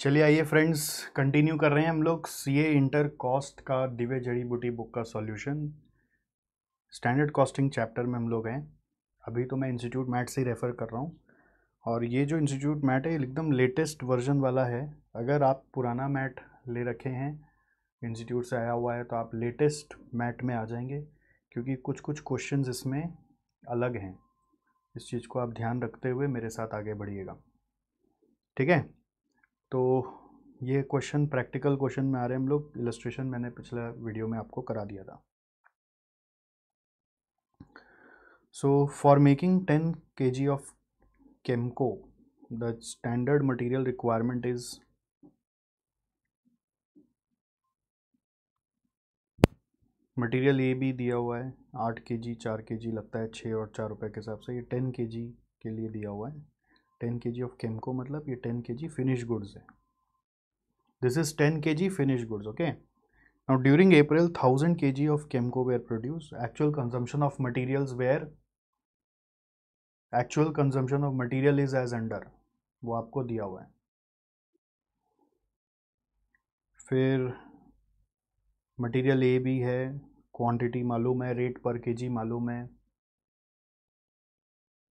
चलिए आइए friends continue कर रहे हैं हम लोग सी ए इंटर कॉस्ट का दिव्य जड़ी बूटी बुक का सॉल्यूशन स्टैंडर्ड कॉस्टिंग चैप्टर में हम लोग हैं अभी तो मैं इंस्टीट्यूट मैट से ही रेफ़र कर रहा हूँ और ये जो इंस्टीट्यूट मैट है एकदम लेटेस्ट वर्जन वाला है अगर आप पुराना मैट ले रखे हैं इंस्टीट्यूट से आया हुआ है तो आप लेटेस्ट मैट में आ जाएंगे क्योंकि कुछ कुछ क्वेश्चन इसमें अलग हैं इस चीज़ को आप ध्यान रखते हुए मेरे साथ आगे बढ़िएगा ठीक है तो ये क्वेश्चन प्रैक्टिकल क्वेश्चन में आ रहे हैं हम लोग इलस्ट्रेशन मैंने पिछले वीडियो में आपको करा दिया था so for making ten K G of Kemco the standard material requirement is material A भी दिया हुआ है आठ के जी चार के जी लगता है छः और चार रुपये के हिसाब से ये टेन के जी के लिए दिया हुआ है ten K G of Chemco मतलब ये ten K G finish goods है this is ten K G finish goods okay now during April thousand K G of Kemco were produce actual consumption of material were actual consumption of material is as under वो आपको दिया हुआ है फिर material ए भी है quantity मालूम है रेट पर के जी मालूम है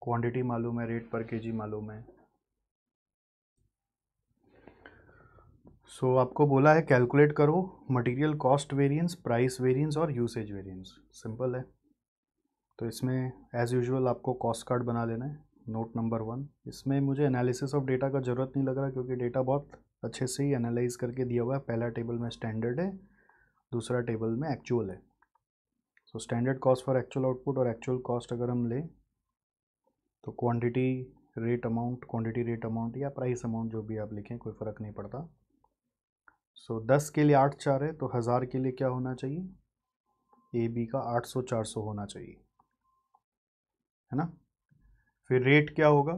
क्वांटिटी मालूम है रेट पर केजी मालूम है सो so, आपको बोला है कैलकुलेट करो material cost variance price variance और यूसेज वेरिएंस सिंपल है तो इसमें एज़ यूजुअल आपको कॉस्ट कार्ड बना लेना है नोट नंबर वन इसमें मुझे एनालिसिस ऑफ डेटा का ज़रूरत नहीं लग रहा क्योंकि डेटा बहुत अच्छे से ही एनालाइज करके दिया हुआ है पहला टेबल में स्टैंडर्ड है दूसरा टेबल में एक्चुअल है so standard cost for actual output और एक्चुअल कॉस्ट अगर हम लें तो quantity rate amount quantity rate amount या प्राइस अमाउंट जो भी आप लिखें कोई फ़र्क नहीं पड़ता सो so, दस के लिए आठ चार है तो हज़ार के लिए क्या होना चाहिए ए बी का आठ सौ चार सौ होना चाहिए है ना फिर रेट क्या होगा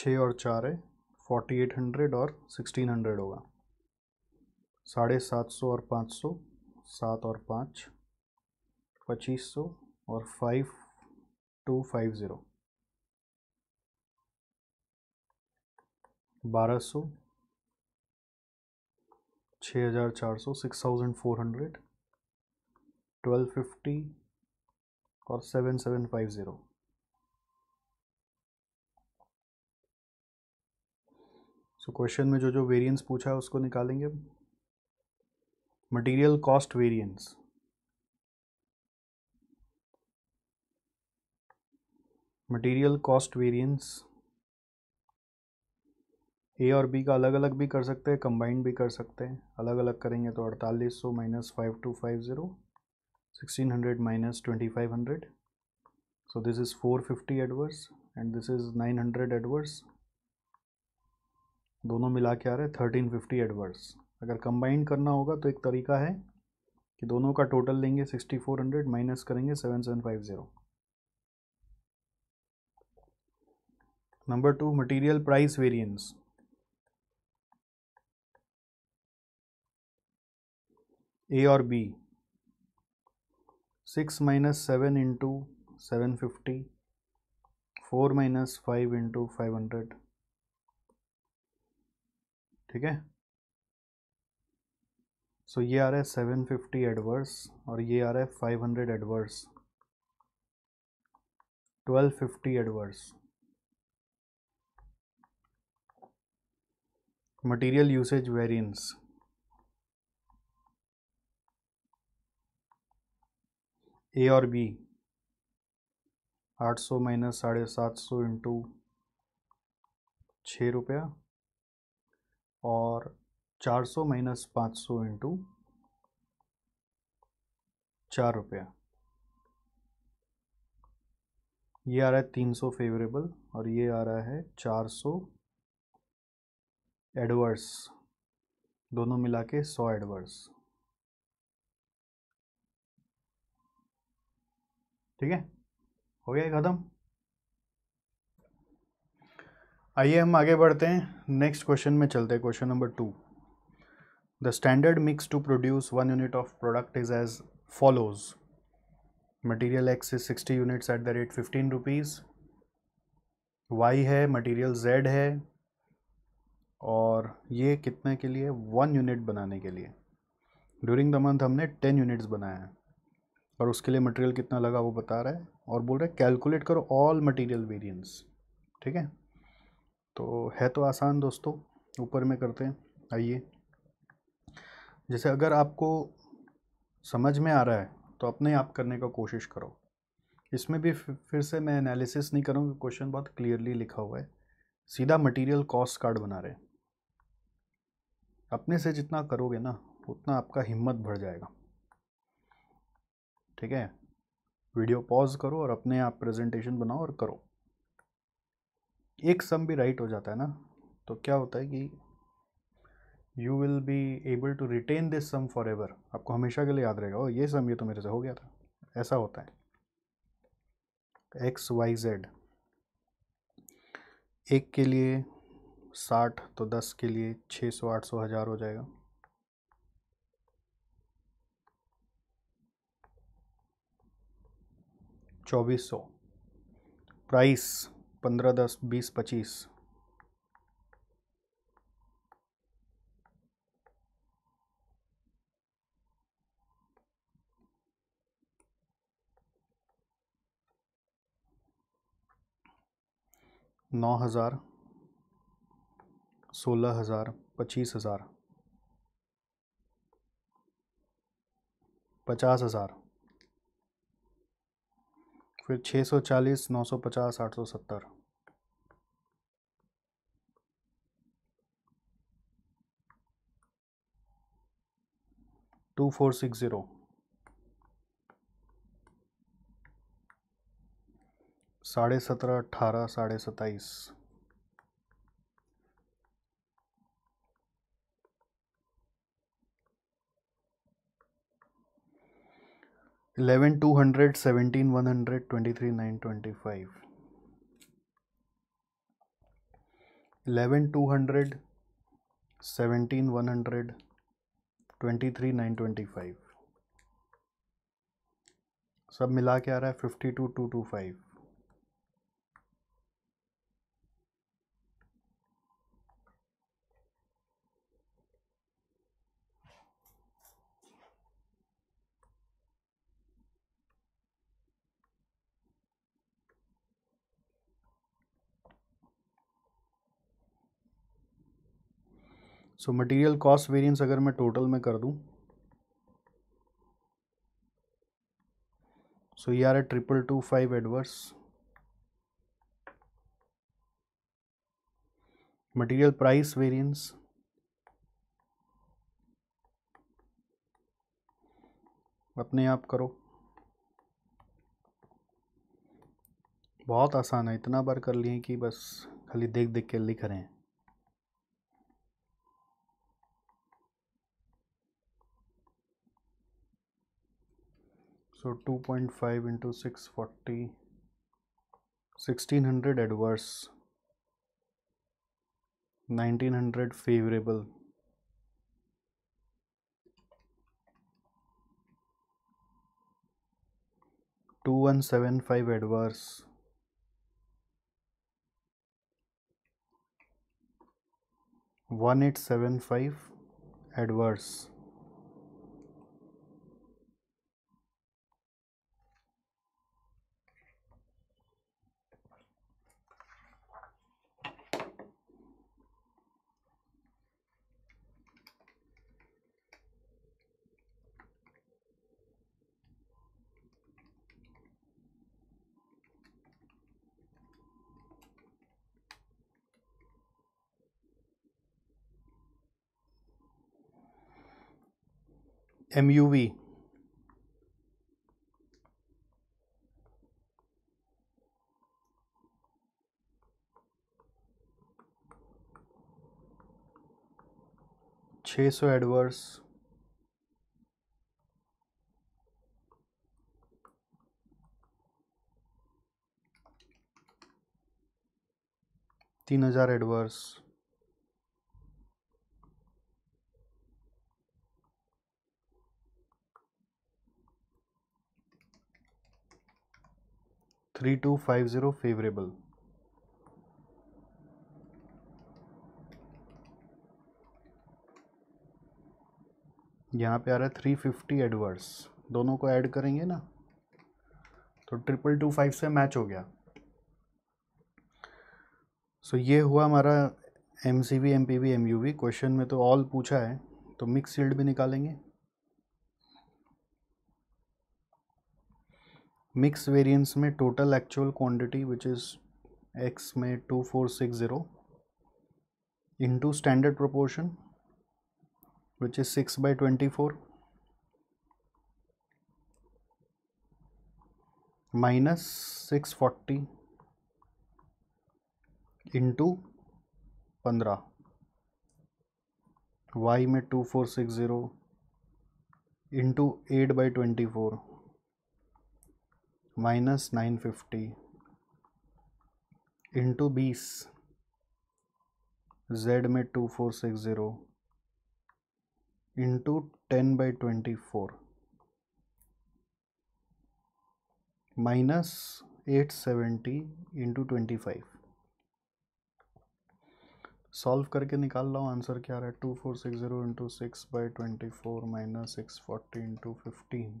छः और चार है फोर्टी एट हंड्रेड और सिक्सटीन हंड्रेड होगा साढ़े सात सौ और पाँच सौ सात और पाँच पच्चीस सौ और फाइव टू फाइव ज़ीरो बारह सौ छः हज़ार चार सौ six thousand four hundred twelve fifty और seven seven five zero so question में जो जो वेरिएंस पूछा है उसको निकालेंगे material cost variance material cost variance A और बी का अलग अलग भी कर सकते हैं कंबाइंड भी कर सकते हैं अलग अलग करेंगे तो अड़तालीस सौ minus five two five zero sixteen hundred minus twenty five hundred so this is four fifty adverse and this is nine hundred adverse दोनों मिला के आ रहे थर्टीन फिफ्टी एडवर्स अगर कंबाइंड करना होगा तो एक तरीका है कि दोनों का टोटल लेंगे सिक्सटी फोर हंड्रेड माइनस करेंगे seven seven five zero number 2 material price variance a or b 6 minus 7 into 750 4 minus 5 into 500 ठीक है सो so, ये आ रहा है 750 एडवर्स और ये आ रहा है 500 adverse 1250 adverse material usage variance A और बी 800 सौ माइनस साढ़े सात सौ इंटू छः रुपया और 400 सौ माइनस पाँच सौ इंटू चार रुपया ये आ रहा है 300 फेवरेबल और ये आ रहा है 400 एडवर्स दोनों मिला के सौ एडवर्स ठीक है हो गया ख़त्म आइए हम आगे बढ़ते हैं नेक्स्ट क्वेश्चन में चलते हैं question number two the standard mix to produce one unit of product is as follows material X is sixty units at the rate fifteen rupees Y है मटेरियल जेड है और ये कितने के लिए वन यूनिट बनाने के लिए ड्यूरिंग द मंथ हमने टेन यूनिट्स बनाए हैं और उसके लिए मटेरियल कितना लगा वो बता रहा है और बोल रहा है कैलकुलेट करो ऑल मटेरियल वेरिएंस ठीक है तो है तो आसान दोस्तों ऊपर में करते हैं आइए जैसे अगर आपको समझ में आ रहा है तो अपने आप करने का कोशिश करो इसमें भी फिर से मैं एनालिसिस नहीं करूँगा क्वेश्चन बहुत क्लियरली लिखा हुआ है सीधा मटेरियल कॉस्ट कार्ड बना रहे हैं अपने से जितना करोगे ना उतना आपका हिम्मत बढ़ जाएगा ठीक है वीडियो पॉज करो और अपने आप प्रेजेंटेशन बनाओ और करो एक सम भी राइट हो जाता है ना तो क्या होता है कि you will be able to retain this sum forever आपको हमेशा के लिए याद रहेगा ओ ये सम ये तो मेरे से हो गया था ऐसा होता है एक्स वाई जेड एक के लिए साठ तो दस के लिए छः सौ आठ सौ हज़ार हो जाएगा चौबीस सौ प्राइस पंद्रह दस बीस पच्चीस नौ हज़ार सोलह हज़ार पच्चीस हज़ार पचास हज़ार फिर छः सौ चालीस नौ सौ पचास आठ सौ सत्तर टू फोर सिक्स ज़ीरो साढ़े सत्रह अट्ठारह साढ़े सत्ताईस eleven two hundred seventeen one hundred twenty three nine twenty five eleven two hundred seventeen one hundred twenty three nine twenty five सब मिला के आ रहा है fifty two two two five so material cost variance अगर मैं total में कर दूं सो ये आ रहा है triple two five adverse material price variance अपने आप करो बहुत आसान है इतना बार कर लिए कि बस खाली देख देख के लिख रहे हैं so 2.5 into 640 1600 adverse 1900 favorable Two one seven five adverse one eight seven five adverse M U V छः सौ एडवर्स तीन हज़ार adverse three two five zero favourable यहाँ पे आ रहा है थ्री फिफ्टी एडवर्स दोनों को ऐड करेंगे ना तो ट्रिपल टू फाइव से मैच हो गया सो so, ये हुआ हमारा M C V M P V M U V question में तो ऑल पूछा है तो मिक्स सील्ड भी निकालेंगे मिक्स वेरिएंस में total actual quantity which is X में two four six zero into standard proportion which is six by twenty four minus six forty into पंद्रह वाई में two four six zero into eight by twenty four minus nine fifty into बीस Z में two four six zero into ten by twenty four minus eight seventy into twenty five solve करके निकाल लो answer क्या आ रहा है two four six zero into six by twenty four minus six forty into fifteen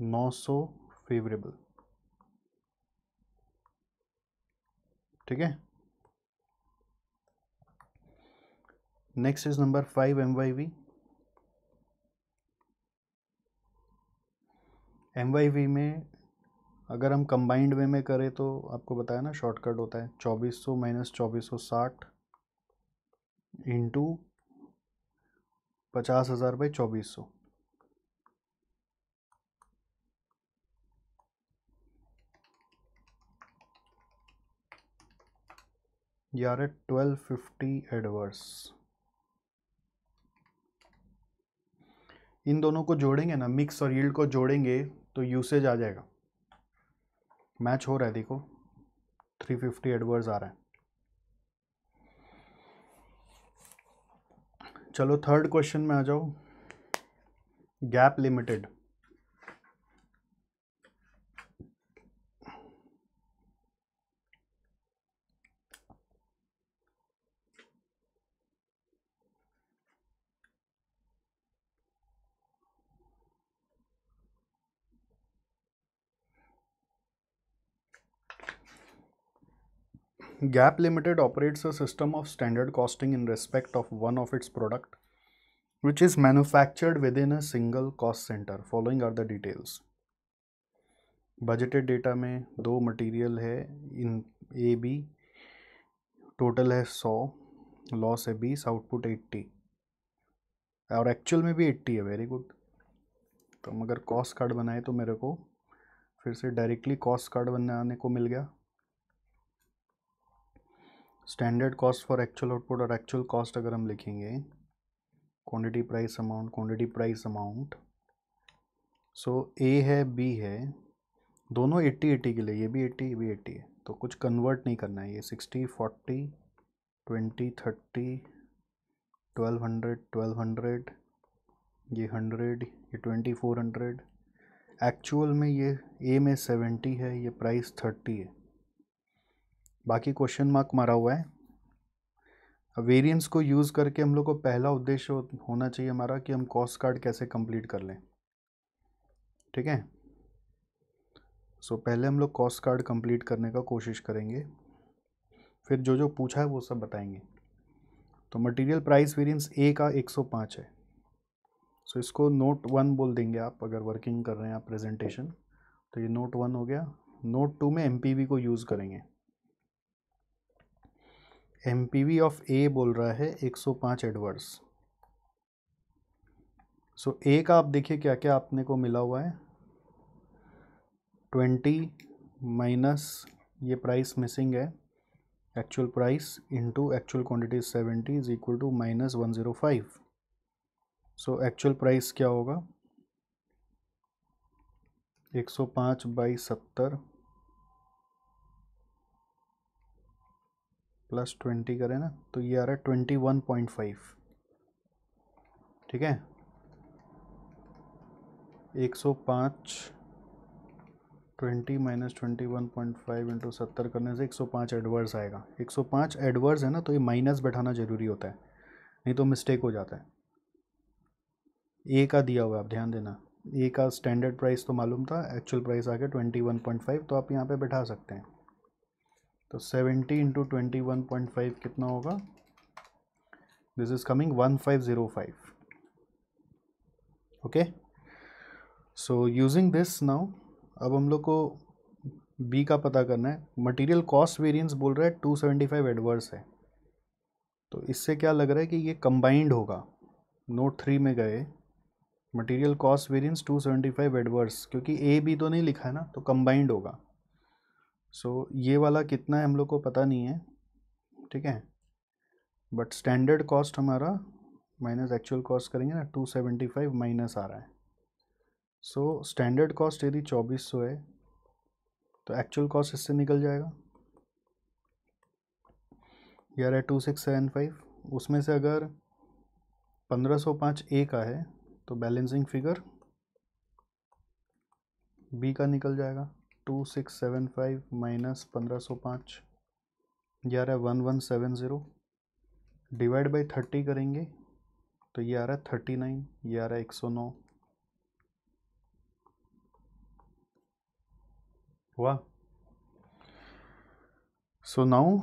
नौ सौ favourable ठीक है next is number five M Y V M Y V में अगर हम कंबाइंड वे में करें तो आपको बताया ना शॉर्टकट होता है चौबीस सौ माइनस चौबीस सौ साठ इंटू पचास हज़ार बाई चौबीस सौ यार ट्वेल्व फिफ्टी एडवर्स इन दोनों को जोड़ेंगे ना मिक्स और यील्ड को जोड़ेंगे तो यूसेज आ जाएगा मैच हो रहा है देखो थ्री फिफ्टी एडवर्स आ रहा है चलो थर्ड क्वेश्चन में आ जाओ Gap Limited Gap Limited operates a system of standard costing in respect of one of its product which is manufactured within a single cost center. Following are the details. Budgeted data में दो material है इन A B total है सौ loss है बीस output eighty और actual में भी एट्टी है वेरी गुड तो हम अगर कॉस्ट कार्ड बनाए तो मेरे को फिर से डायरेक्टली कॉस्ट कार्ड बनाने को मिल गया standard cost for actual output और एक्चुअल कॉस्ट अगर हम लिखेंगे quantity price amount quantity price amount so A है बी है दोनों एट्टी एट्टी के लिए ये भी एट्टी ये भी एट्टी है तो कुछ कन्वर्ट नहीं करना है ये sixty forty twenty thirty twelve hundred twelve hundred ये हंड्रेड ये ट्वेंटी फोर हंड्रेड एक्चुअल में ये ए में सेवेंटी है ये प्राइस थर्टी है बाकी क्वेश्चन मार्क मारा हुआ है वेरिएंस को यूज़ करके हम लोग को पहला उद्देश्य होना चाहिए हमारा कि हम कॉस्ट कार्ड कैसे कंप्लीट कर लें ठीक है सो so, पहले हम लोग कॉस्ट कार्ड कंप्लीट करने का कोशिश करेंगे फिर जो जो पूछा है वो सब बताएंगे तो मटेरियल प्राइस वेरिएंस ए का 105 है सो so, इसको नोट वन बोल देंगे आप अगर वर्किंग कर रहे हैं आप प्रेजेंटेशन तो ये नोट वन हो गया नोट टू में एम को यूज़ करेंगे एम ऑफ ए बोल रहा है 105 एडवर्स सो ए का आप देखिए क्या क्या आपने को मिला हुआ है 20 माइनस ये प्राइस मिसिंग है actual price into actual quantity seventy is equal to minus one zero five so actual price क्या होगा एक सौ पाँच बाई सत्तर प्लस ट्वेंटी करें ना तो ये आ रहा है ट्वेंटी वन पॉइंट फाइव ठीक है एक सौ पाँच twenty minus twenty one point five into सत्तर करने से एक सौ पाँच एडवर्स आएगा एक सौ पाँच एडवर्स है ना तो ये माइनस बैठाना ज़रूरी होता है नहीं तो मिस्टेक हो जाता है ए का दिया हुआ है आप ध्यान देना ए का स्टैंडर्ड प्राइस तो मालूम था एक्चुअल प्राइस आके ट्वेंटी वन पॉइंट फाइव तो आप यहाँ पे बैठा सकते हैं तो seventy into twenty one point five कितना होगा this is coming one five zero five okay so using this now अब हम लोग को बी का पता करना है मटेरियल कॉस्ट वेरिएंस बोल रहा है टू सेवेंटी फाइव एडवर्स है तो इससे क्या लग रहा है कि ये कंबाइंड होगा नोट थ्री में गए material cost variance two seventy five adverse क्योंकि ए बी तो नहीं लिखा है ना तो कंबाइंड होगा सो so, ये वाला कितना है हम लोग को पता नहीं है ठीक है बट स्टैंडर्ड कॉस्ट हमारा माइनस एक्चुअल कॉस्ट करेंगे ना टू सेवेंटी फाइव माइनस आ रहा है सो स्टैंडर्ड कॉस्ट यदि चौबीस सौ है तो एक्चुअल कॉस्ट इससे निकल जाएगा यार है टू सिक्स सेवन फाइव उसमें से अगर पंद्रह सौ पाँच ए का है तो बैलेंसिंग फिगर बी का निकल जाएगा two six seven five minus पंद्रह सौ पाँच ग्यारह one one seven zero divide by thirty करेंगे तो ये आ रहा है थर्टी नाइन ये आ रहा है एक सौ नौ वाह so now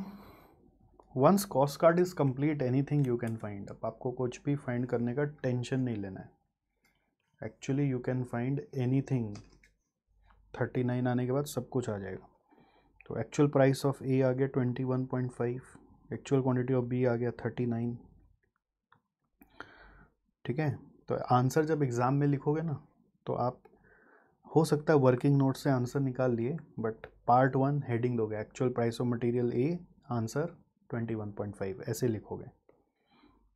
once cost card is complete anything you can find अब आपको कुछ भी फाइंड करने का टेंशन नहीं लेना है actually you can find anything thirty nine आने के बाद सब कुछ आ जाएगा तो एक्चुअल प्राइस ऑफ ए आ गया twenty one point five actual quantity of B आ गया थर्टी नाइन ठीक है तो आंसर जब एग्ज़ाम में लिखोगे ना तो आप हो सकता है वर्किंग नोट से आंसर निकाल लिए बट पार्ट वन हेडिंग दोगे actual price of material A answer twenty one point five ऐसे लिखोगे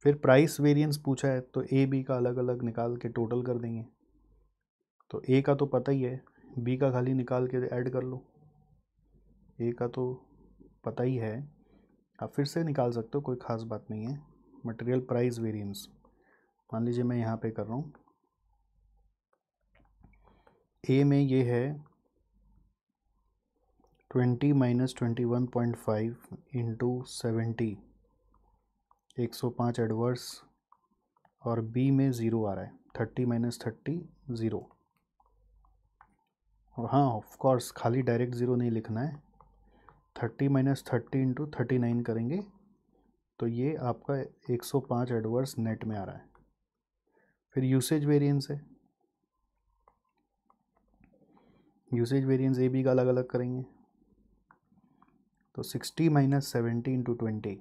फिर प्राइस वेरिएंस पूछा है तो ए बी का अलग अलग निकाल के टोटल कर देंगे तो ए का तो पता ही है बी का खाली निकाल के ऐड कर लो ए का तो पता ही है आप फिर से निकाल सकते हो कोई ख़ास बात नहीं है मटेरियल प्राइस वेरिएंस मान लीजिए मैं यहाँ पे कर रहा हूँ ए में ये है twenty minus twenty one point five into seventy एक सौ पाँच एडवर्स और बी में ज़ीरो आ रहा है थर्टी माइनस थर्टी ज़ीरो और हाँ ऑफकोर्स खाली डायरेक्ट ज़ीरो नहीं लिखना है thirty minus thirty into thirty nine करेंगे तो ये आपका एक सौ पाँच एडवर्स नेट में आ रहा है फिर यूसेज वेरिएंस है यूसेज वेरिएंस ए बी का अलग अलग करेंगे तो sixty minus seventy into twenty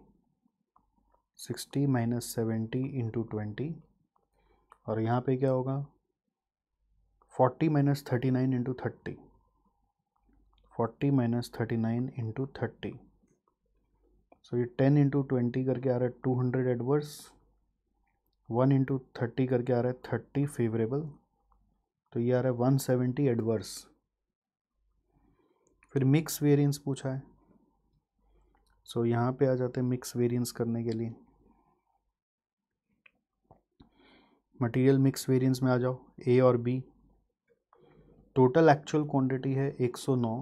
sixty minus seventy into twenty और यहाँ पे क्या होगा forty minus thirty nine into thirty forty minus thirty nine into thirty so ये टेन इंटू ट्वेंटी करके आ रहा है two hundred adverse one into thirty करके आ रहा है थर्टी फेवरेबल तो ये आ रहा है वन सेवेंटी एडवर्स फिर मिक्स वेरियंस पूछा है सो so, यहाँ पे आ जाते हैं मिक्स वेरियंस करने के लिए मटेरियल मिक्स वेरियंस में आ जाओ ए और बी टोटल एक्चुअल क्वांटिटी है 109 सौ नौ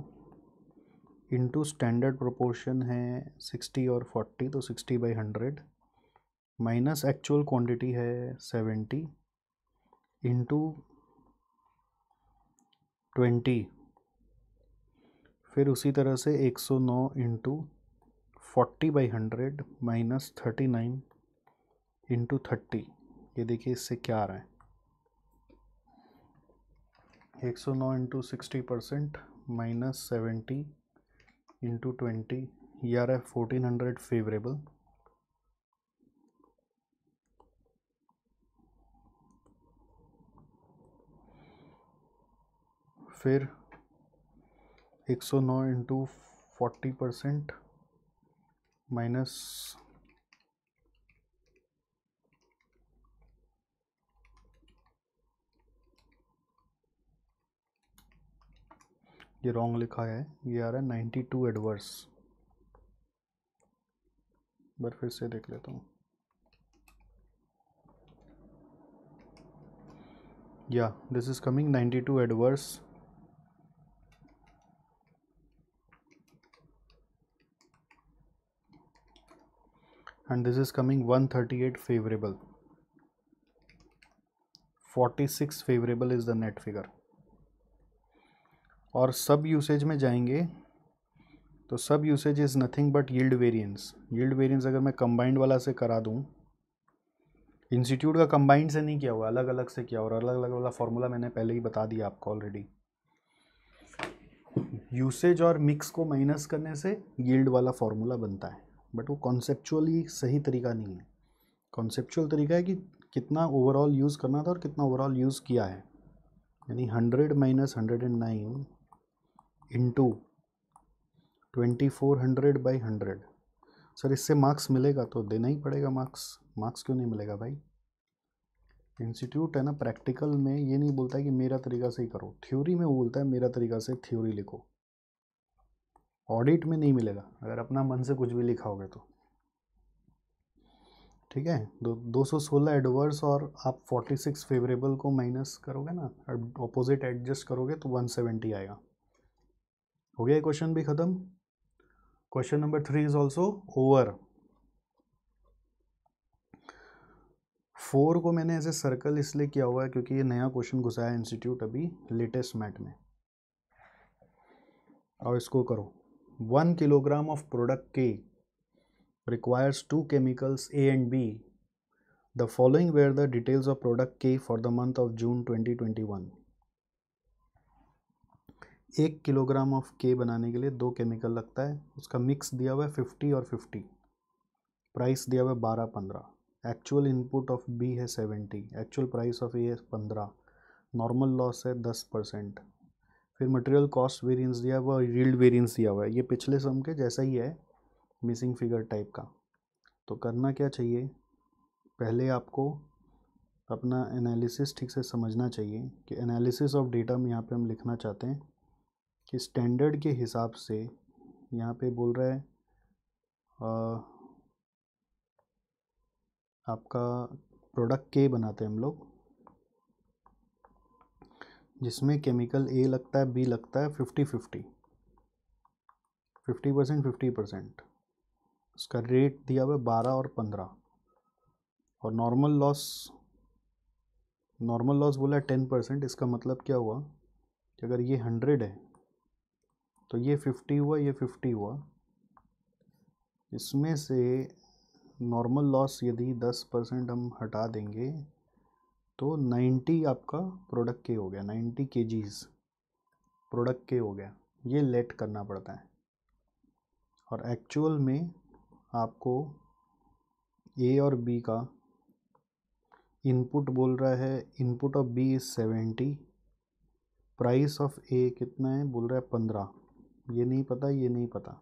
इंटू स्टैंडर्ड प्रोपोर्शन है 60 और 40 तो 60 by hundred minus actual quantity है 70 इंटू ट्वेंटी फिर उसी तरह से 109 सौ नौ into forty by hundred minus thirty nine into thirty ये देखिए इससे क्या आ रहा है एक सौ नौ into sixty percent minus seventy into twenty ये आ रहा है फोर्टीन हंड्रेड फेवरेबल फिर एक सौ नौ इंटू फोर्टी परसेंट माइनस ये रॉन्ग लिखा है ये आ रहा है नाइन्टी टू एडवर्स बार फिर से देख लेता हूँ या this is coming ninety two adverse and this is coming one thirty eight favourable forty six favourable is the net figure और सब यूसेज में जाएंगे तो sub usage is nothing but yield variance yield variance अगर मैं combined वाला से करा दूँ इंस्टीट्यूट का कंबाइंड से नहीं किया हुआ अलग अलग से किया और अलग अलग वाला फार्मूला मैंने पहले ही बता दिया आपको ऑलरेडी यूसेज और मिक्स को माइनस करने से यील्ड वाला फार्मूला बनता है बट वो कॉन्सेपचुअली सही तरीका नहीं है कॉन्सेपचुअल तरीका है कि कितना ओवरऑल यूज़ करना था और कितना ओवरऑल यूज़ किया है यानी hundred minus hundred and nine into twenty four hundred by hundred sir इससे मार्क्स मिलेगा तो देना ही पड़ेगा मार्क्स मार्क्स क्यों नहीं मिलेगा भाई इंस्टीट्यूट है ना प्रैक्टिकल में ये नहीं बोलता है कि मेरा तरीका से ही करो थ्योरी में वो बोलता है मेरा तरीका से थ्योरी लिखो ऑडिट में नहीं मिलेगा अगर अपना मन से कुछ भी लिखाओगे तो ठीक है दो दो सौ सोलह एडवर्स और आप फोर्टी सिक्स फेवरेबल को माइनस करोगे ना अपोजिट एडजस्ट करोगे तो वन सेवेंटी आएगा हो गया क्वेश्चन भी खत्म question number three is also over four को मैंने ऐसे सर्कल इसलिए किया हुआ है क्योंकि ये नया क्वेश्चन घुसा है इंस्टीट्यूट अभी लेटेस्ट मैट में और इसको करो one kilogram of product K requires two chemicals A and B the following were the details of product K for the month of June twenty एक किलोग्राम ऑफ के बनाने के लिए दो केमिकल लगता है उसका मिक्स दिया हुआ है फिफ्टी और फिफ्टी प्राइस दिया हुआ है बारह पंद्रह एक्चुअल इनपुट ऑफ बी है seventy actual price of A है पंद्रह नॉर्मल लॉस है दस परसेंट फिर मटेरियल कॉस्ट वेरिएंस दिया हुआ है रील्ड वेरियंस दिया हुआ है ये पिछले सम के जैसा ही है मिसिंग फिगर टाइप का तो करना क्या चाहिए पहले आपको अपना एनालिसिस ठीक से समझना चाहिए कि एनालिसिस ऑफ डेटा में यहाँ पे हम लिखना चाहते हैं कि स्टैंडर्ड के हिसाब से यहाँ पे बोल रहा है आ, आपका प्रोडक्ट के बनाते हैं हम लोग जिसमें केमिकल ए लगता है बी लगता है fifty fifty fifty percent fifty percent उसका रेट दिया हुआ है बारह और पंद्रह और नॉर्मल लॉस नॉर्मल लॉस बोला टेन परसेंट इसका मतलब क्या हुआ कि अगर ये हंड्रेड है तो ये फिफ्टी हुआ ये फिफ्टी हुआ इसमें से नॉर्मल लॉस यदि दस परसेंट हम हटा देंगे तो नाइन्टी आपका प्रोडक्ट के हो गया नाइन्टी के प्रोडक्ट के हो गया ये लेट करना पड़ता है और एक्चुअल में आपको ए और बी का इनपुट बोल रहा है input of B is seventy price of A कितना है बोल रहा है पंद्रह ये नहीं पता ये नहीं पता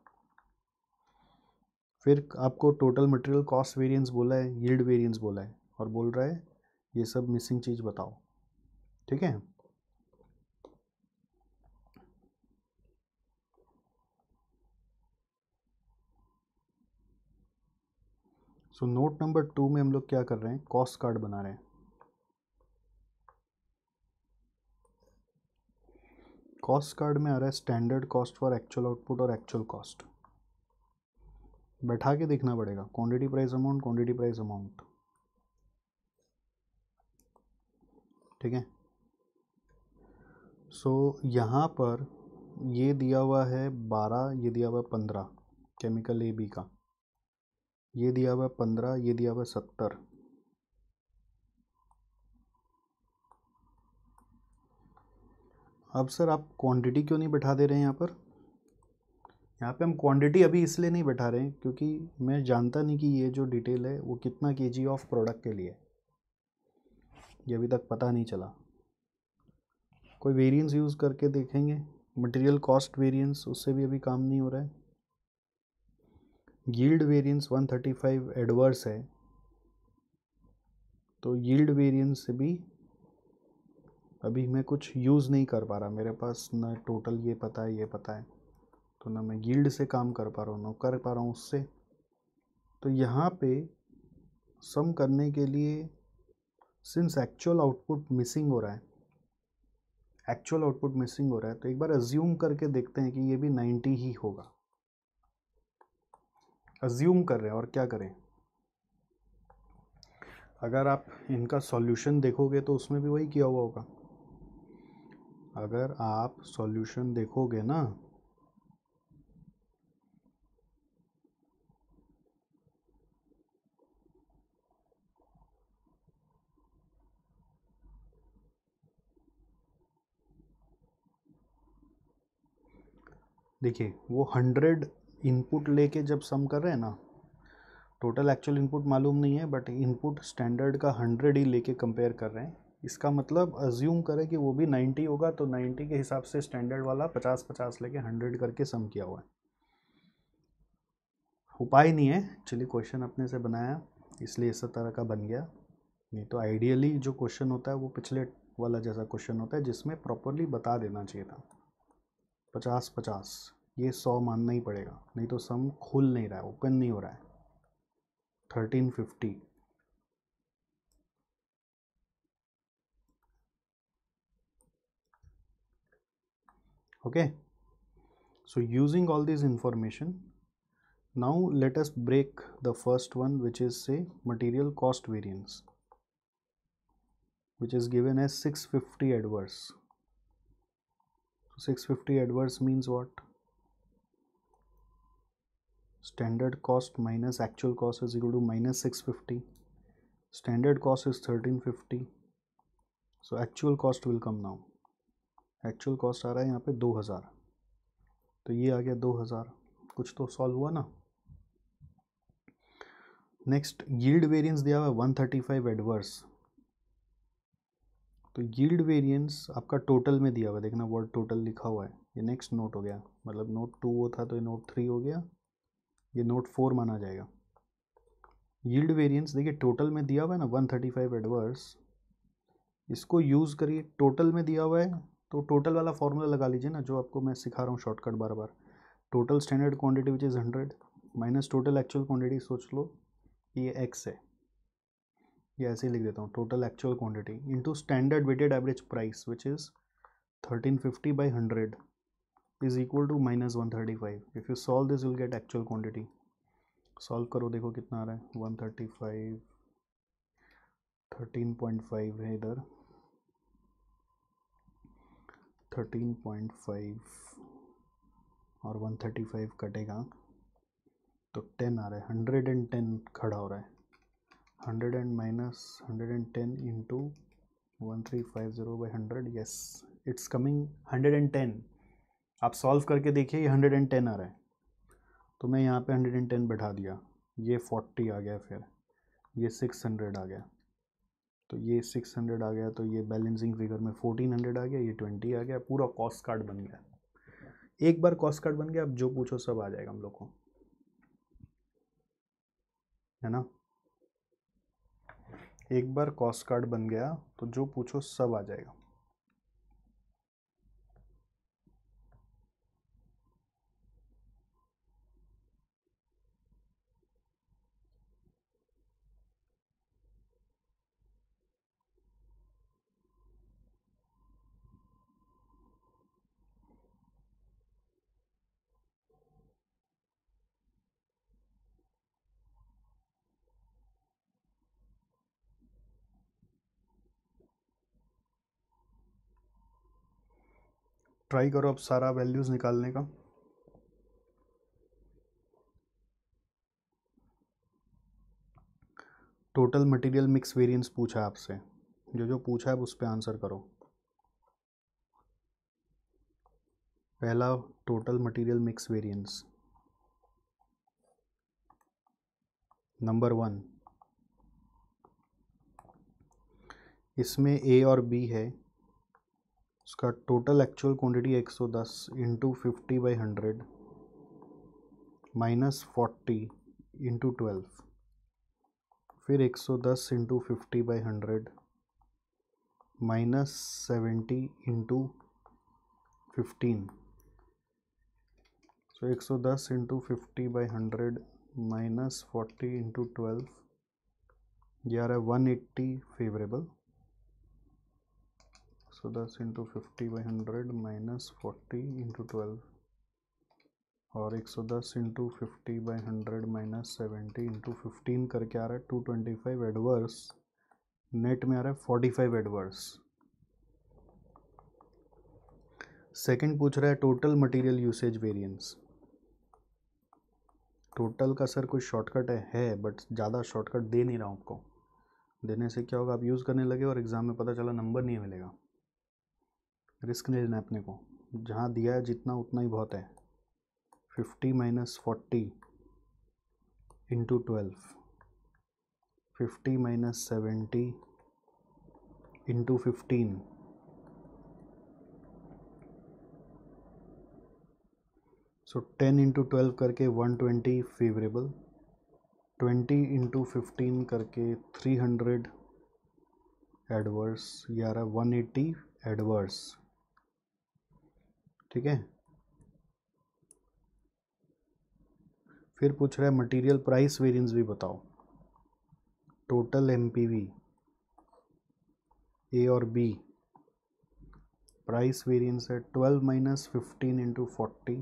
फिर आपको टोटल मटेरियल कॉस्ट वेरिएंस बोला है यील्ड वेरिएंस बोला है और बोल रहा है ये सब मिसिंग चीज़ बताओ ठीक है सो नोट नंबर टू में हम लोग क्या कर रहे हैं कॉस्ट कार्ड बना रहे हैं कॉस्ट कार्ड में आ रहा है standard cost for actual output और एक्चुअल कॉस्ट बैठा के देखना पड़ेगा quantity price amount quantity price amount ठीक है सो so, यहाँ पर ये दिया हुआ है बारह ये दिया हुआ है पंद्रह केमिकल ए बी का ये दिया हुआ है पंद्रह ये दिया हुआ है सत्तर अब सर आप क्वांटिटी क्यों नहीं बैठा दे रहे हैं यहाँ पर यहाँ पे हम क्वांटिटी अभी इसलिए नहीं बैठा रहे हैं क्योंकि मैं जानता नहीं कि ये जो डिटेल है वो कितना के जी ऑफ प्रोडक्ट के लिए ये अभी तक पता नहीं चला कोई वेरिएंस यूज़ करके देखेंगे मटेरियल कॉस्ट वेरिएंस उससे भी अभी काम नहीं हो रहा है यील्ड वेरिएंस 135 एडवर्स है तो यील्ड वेरिएंस से भी अभी मैं कुछ यूज़ नहीं कर पा रहा मेरे पास ना टोटल ये पता है ये पता है तो ना मैं गिल्ड से काम कर पा रहा हूँ ना कर पा रहा हूँ उससे तो यहाँ पे सम करने के लिए सिंस एक्चुअल आउटपुट मिसिंग हो रहा है एक्चुअल आउटपुट मिसिंग हो रहा है तो एक बार अज्यूम करके देखते हैं कि ये भी नाइन्टी ही होगा अज्यूम कर रहे हैं और क्या करें अगर आप इनका सॉल्यूशन देखोगे तो उसमें भी वही किया हुआ होगा अगर आप सॉल्यूशन देखोगे ना देखिए वो हंड्रेड इनपुट लेके जब सम कर रहे हैं ना टोटल एक्चुअल इनपुट मालूम नहीं है बट इनपुट स्टैंडर्ड का हंड्रेड ही लेके कंपेयर कर रहे हैं इसका मतलब अज्यूम करें कि वो भी 90 होगा तो 90 के हिसाब से स्टैंडर्ड वाला 50 50 लेके 100 करके सम किया हुआ है उपाय नहीं है चलिए क्वेश्चन अपने से बनाया इसलिए इस तरह का बन गया नहीं तो आइडियली जो क्वेश्चन होता है वो पिछले वाला जैसा क्वेश्चन होता है जिसमें प्रॉपरली बता देना चाहिए था पचास पचास ये सौ मानना ही पड़ेगा नहीं तो सम खुल नहीं रहा है ओपन नहीं हो रहा है thirteen fifty okay so using all this information now let us break the first one which is say material cost variance which is given as 650 adverse 650 adverse means what standard cost minus actual cost is equal to minus 650 standard cost is 1350 so actual cost will come now actual cost आ रहा है यहाँ पे दो हज़ार तो ये आ गया दो हज़ार कुछ तो सॉल्व हुआ ना नेक्स्ट यील्ड वेरिएंस दिया हुआ है वन थर्टी फाइव एडवर्स तो यील्ड वेरिएंस आपका टोटल में दिया हुआ है देखना वर्ड टोटल लिखा हुआ है ये नेक्स्ट नोट हो गया मतलब नोट टू वो था तो ये नोट थ्री हो गया ये नोट फोर माना जाएगा यील्ड वेरिएंस देखिए टोटल में दिया हुआ है ना वन थर्टी फाइव एडवर्स इसको यूज़ करिए टोटल में दिया हुआ है तो टोटल वाला फॉर्मूला लगा लीजिए ना जो आपको मैं सिखा रहा हूँ शॉर्टकट बार बार total standard quantity which is hundred minus total actual quantity सोच लो ये एक्स है ये ऐसे ही लिख देता हूँ total actual quantity into standard weighted average price which is thirteen fifty by hundred is equal to minus one thirty five if you solve this will get actual quantity solve करो देखो कितना आ रहा है one thirty five thirteen point five है इधर thirteen point five और one thirty five कटेगा तो टेन आ रहा है हंड्रेड एंड टेन खड़ा हो रहा है hundred and minus hundred and ten into one three five zero by hundred yes it's coming hundred and ten आप सॉल्व करके देखिए ये हंड्रेड एंड टेन आ रहा है तो मैं यहाँ पे हंड्रेड एंड टेन बैठा दिया ये फोर्टी आ गया फिर ये सिक्स हंड्रेड आ गया तो ये सिक्स हंड्रेड आ गया तो ये बैलेंसिंग फिगर में फोर्टीन हंड्रेड आ गया ये ट्वेंटी आ गया पूरा कॉस्ट कार्ड बन गया एक बार कॉस्ट कार्ड बन गया अब जो पूछो सब आ जाएगा हम लोग को है ना एक बार कॉस्ट कार्ड बन गया तो जो पूछो सब आ जाएगा ट्राई करो अब सारा वैल्यूज़ निकालने का टोटल मटेरियल मिक्स वेरिएंस पूछा है आपसे जो जो पूछा है उस पर आंसर करो पहला total material mix variance number one इसमें ए और बी है उसका total actual quantity 110 into fifty by hundred minus forty into twelve फिर 110 into fifty by hundred minus seventy into fifteen so एक सौ दस into fifty by hundred minus forty into twelve ग्यारह one eighty favourable so दस into fifty by hundred minus forty into twelve और एक सौ दस into fifty by hundred minus seventy into fifteen करके आ रहा है two twenty five adverse net में आ रहा है फोर्टी फाइव एडवर्स सेकंड पूछ रहा है total material usage variance total का सर कोई शॉर्टकट है, है बट ज़्यादा शॉर्टकट दे नहीं रहा हूँ आपको देने से क्या होगा आप यूज़ करने लगे और एग्ज़ाम में पता चला नंबर नहीं मिलेगा रिस्क नहीं लेना अपने को जहाँ दिया है जितना उतना ही बहुत है fifty minus forty into twelve fifty minus seventy into fifteen so ten into twelve करके one twenty favourable twenty into fifteen करके थ्री हंड्रेड एडवर्स ग्यारह वन एट्टी एडवर्स ठीक है फिर पूछ रहा है मटेरियल प्राइस वेरिएंस भी बताओ टोटल एमपीवी ए और बी प्राइस वेरिएंस है twelve minus fifteen into forty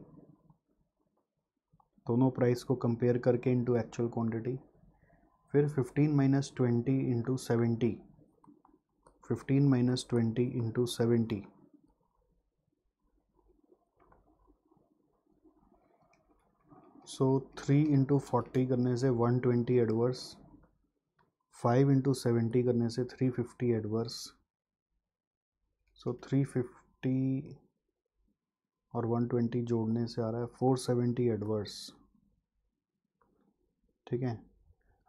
दोनों प्राइस को कंपेयर करके इंटू एक्चुअल क्वांटिटी फिर fifteen minus twenty into seventy fifteen minus twenty into seventy so three into forty करने से one twenty adverse five into seventy करने से three fifty adverse so three fifty और one twenty जोड़ने से आ रहा है फोर सेवेंटी एडवर्स ठीक है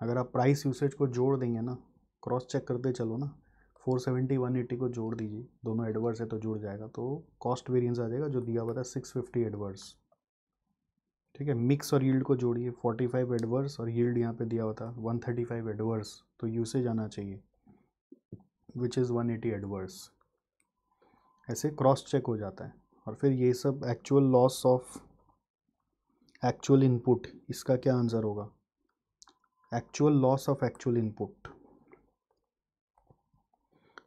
अगर आप प्राइस यूसेज को जोड़ देंगे ना क्रॉस चेक करते चलो ना फोर सेवेंटी वन एट्टी को जोड़ दीजिए दोनों एडवर्स है तो जुड़ जाएगा तो कॉस्ट वेरिएंस आ जाएगा जो दिया हुआ था सिक्स फिफ्टी एडवर्स ठीक है मिक्स और यील्ड को जोड़िए 45 एडवर्स और यील्ड यहाँ पे दिया होता 135 एडवर्स तो यूसेज आना चाहिए विच इज़ 180 एडवर्स ऐसे क्रॉस चेक हो जाता है और फिर ये सब actual loss of actual input इसका क्या आंसर होगा actual loss of actual input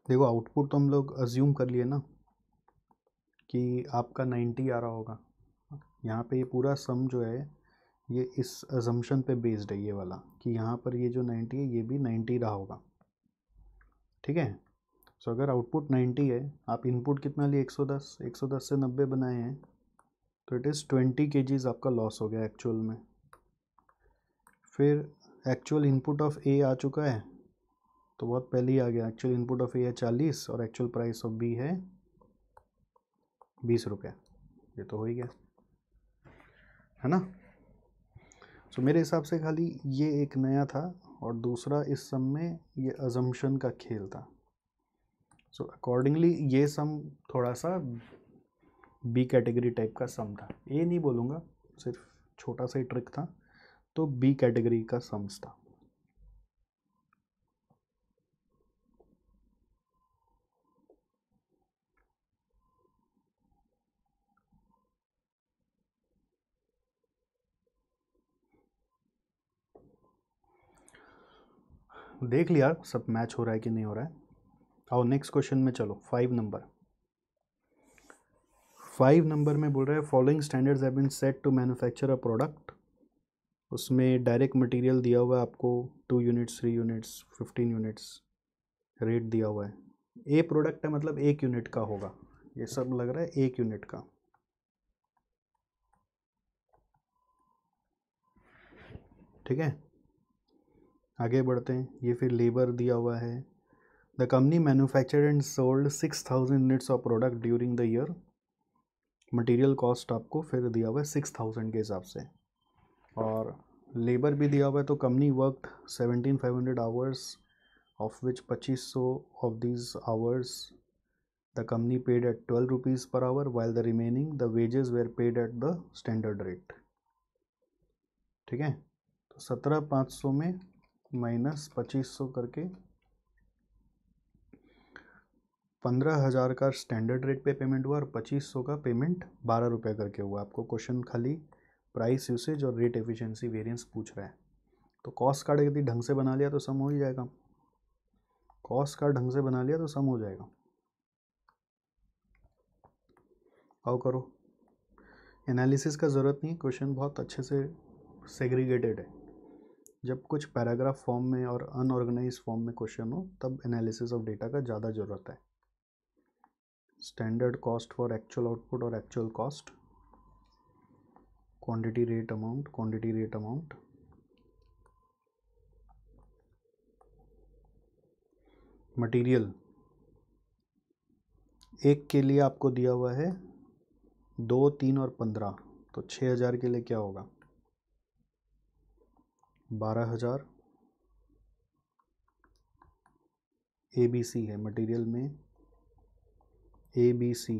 देखो आउटपुट तो हम लोग अज्यूम कर लिए ना कि आपका 90 आ रहा होगा यहाँ पे ये पूरा सम जो है ये इस अजम्पन पे बेस्ड है ये वाला कि यहाँ पर ये जो 90 है ये भी 90 रहा होगा ठीक है सो अगर आउटपुट 90 है आप इनपुट कितना लिए 110 110 से 90 बनाए हैं तो इट इज़ 20 के आपका लॉस हो गया एक्चुअल में फिर एक्चुअल इनपुट ऑफ ए आ चुका है तो बहुत पहले ही आ गया एक्चुअल इनपुट ऑफ ए है चालीस और एक्चुअल प्राइस ऑफ बी है बीस रुपये ये तो हो ही गया है ना सो मेरे हिसाब से खाली ये एक नया था और दूसरा इस सम में ये अजम्पन का खेल था सो so, अकॉर्डिंगली ये सम थोड़ा सा बी कैटेगरी टाइप का सम था ए नहीं बोलूँगा सिर्फ छोटा सा ही ट्रिक था तो बी कैटेगरी का सम्स था देख लिया सब मैच हो रहा है कि नहीं हो रहा है आओ नेक्स्ट क्वेश्चन में चलो फाइव नंबर फाइव नंबर में बोल रहा है following standards have been set to manufacture a product उसमें डायरेक्ट मटेरियल दिया हुआ है आपको two units three units fifteen units rate दिया हुआ है ए प्रोडक्ट है मतलब एक यूनिट का होगा ये सब लग रहा है एक यूनिट का ठीक है आगे बढ़ते हैं ये फिर लेबर दिया हुआ है the company manufacture and sold six thousand units of product during the year material cost आपको फिर दिया हुआ है सिक्स थाउजेंड के हिसाब से और लेबर भी दिया हुआ है तो company work seventeen five hundred hours of which पच्चीस सौ of these hours the company paid at twelve rupees per hour while the remaining the wages were paid at the standard rate ठीक है तो सत्रह पाँच सौ में माइनस पच्चीस सौ करके पंद्रह हज़ार का स्टैंडर्ड रेट पे पेमेंट हुआ और पच्चीस सौ का पेमेंट बारह रुपये करके हुआ आपको क्वेश्चन खाली प्राइस यूसेज और रेट एफिशिएंसी वेरिएंस पूछ रहा है तो कॉस्ट कार्ड यदि ढंग से बना लिया तो सम हो ही जाएगा कॉस्ट कार्ड ढंग से बना लिया तो सम हो जाएगा आओ करो एनालिसिस का ज़रूरत नहीं क्वेश्चन बहुत अच्छे से सेग्रीगेटेड है जब कुछ पैराग्राफ फॉर्म में और अनऑर्गेनाइज फॉर्म में क्वेश्चन हो तब एनालिसिस ऑफ डेटा का ज़्यादा ज़रूरत है standard cost for actual output और actual cost quantity rate amount quantity rate amount material एक के लिए आपको दिया हुआ है दो तीन और पंद्रह तो छः हज़ार के लिए क्या होगा बारह हज़ार ए बी सी है मटेरियल में ए बी सी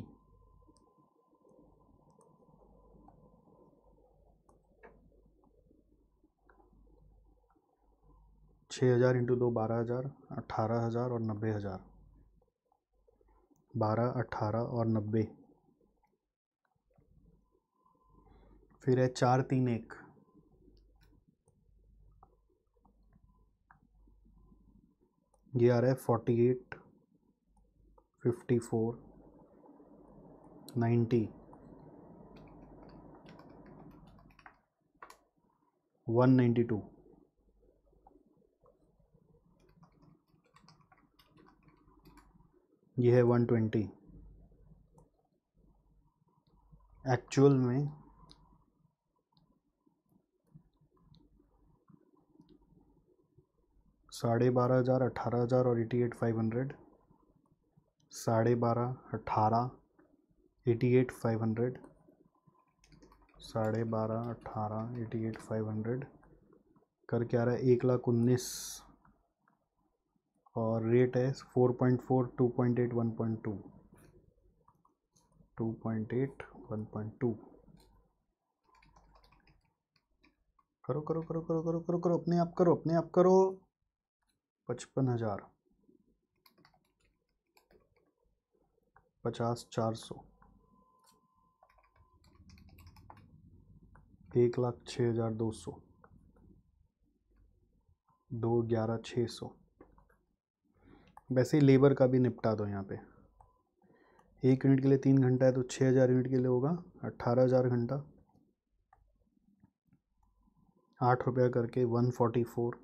छः हज़ार इंटू दो बारह हज़ार अट्ठारह हज़ार और नब्बे हज़ार बारह अट्ठारह और नब्बे फिर है चार तीन एक ये आ रहा है forty eight fifty four ninety one ninety two ये है वन ट्वेंटी एक्चुअल में साढ़े बारह हज़ार अट्ठारह हज़ार और एटी एट फाइव हंड्रेड साढ़े बारह अट्ठारह एटी एट फाइव हंड्रेड साढ़े बारह अट्ठारह एटी एट फाइव हंड्रेड कर आ रहा है एक लाख उन्नीस और रेट है four point four two point eight one point two two point eight one point two करो करो करो करो करो करो करो अपने आप करो अपने आप करो पचपन हज़ार पचास चार सौ एक लाख छः हज़ार दो सौ दो ग्यारह छः सौ वैसे लेबर का भी निपटा दो यहाँ पे एक यूनिट के लिए तीन घंटा है तो छः हज़ार यूनिट के लिए होगा अट्ठारह हज़ार घंटा आठ रुपया करके वन फोर्टी फोर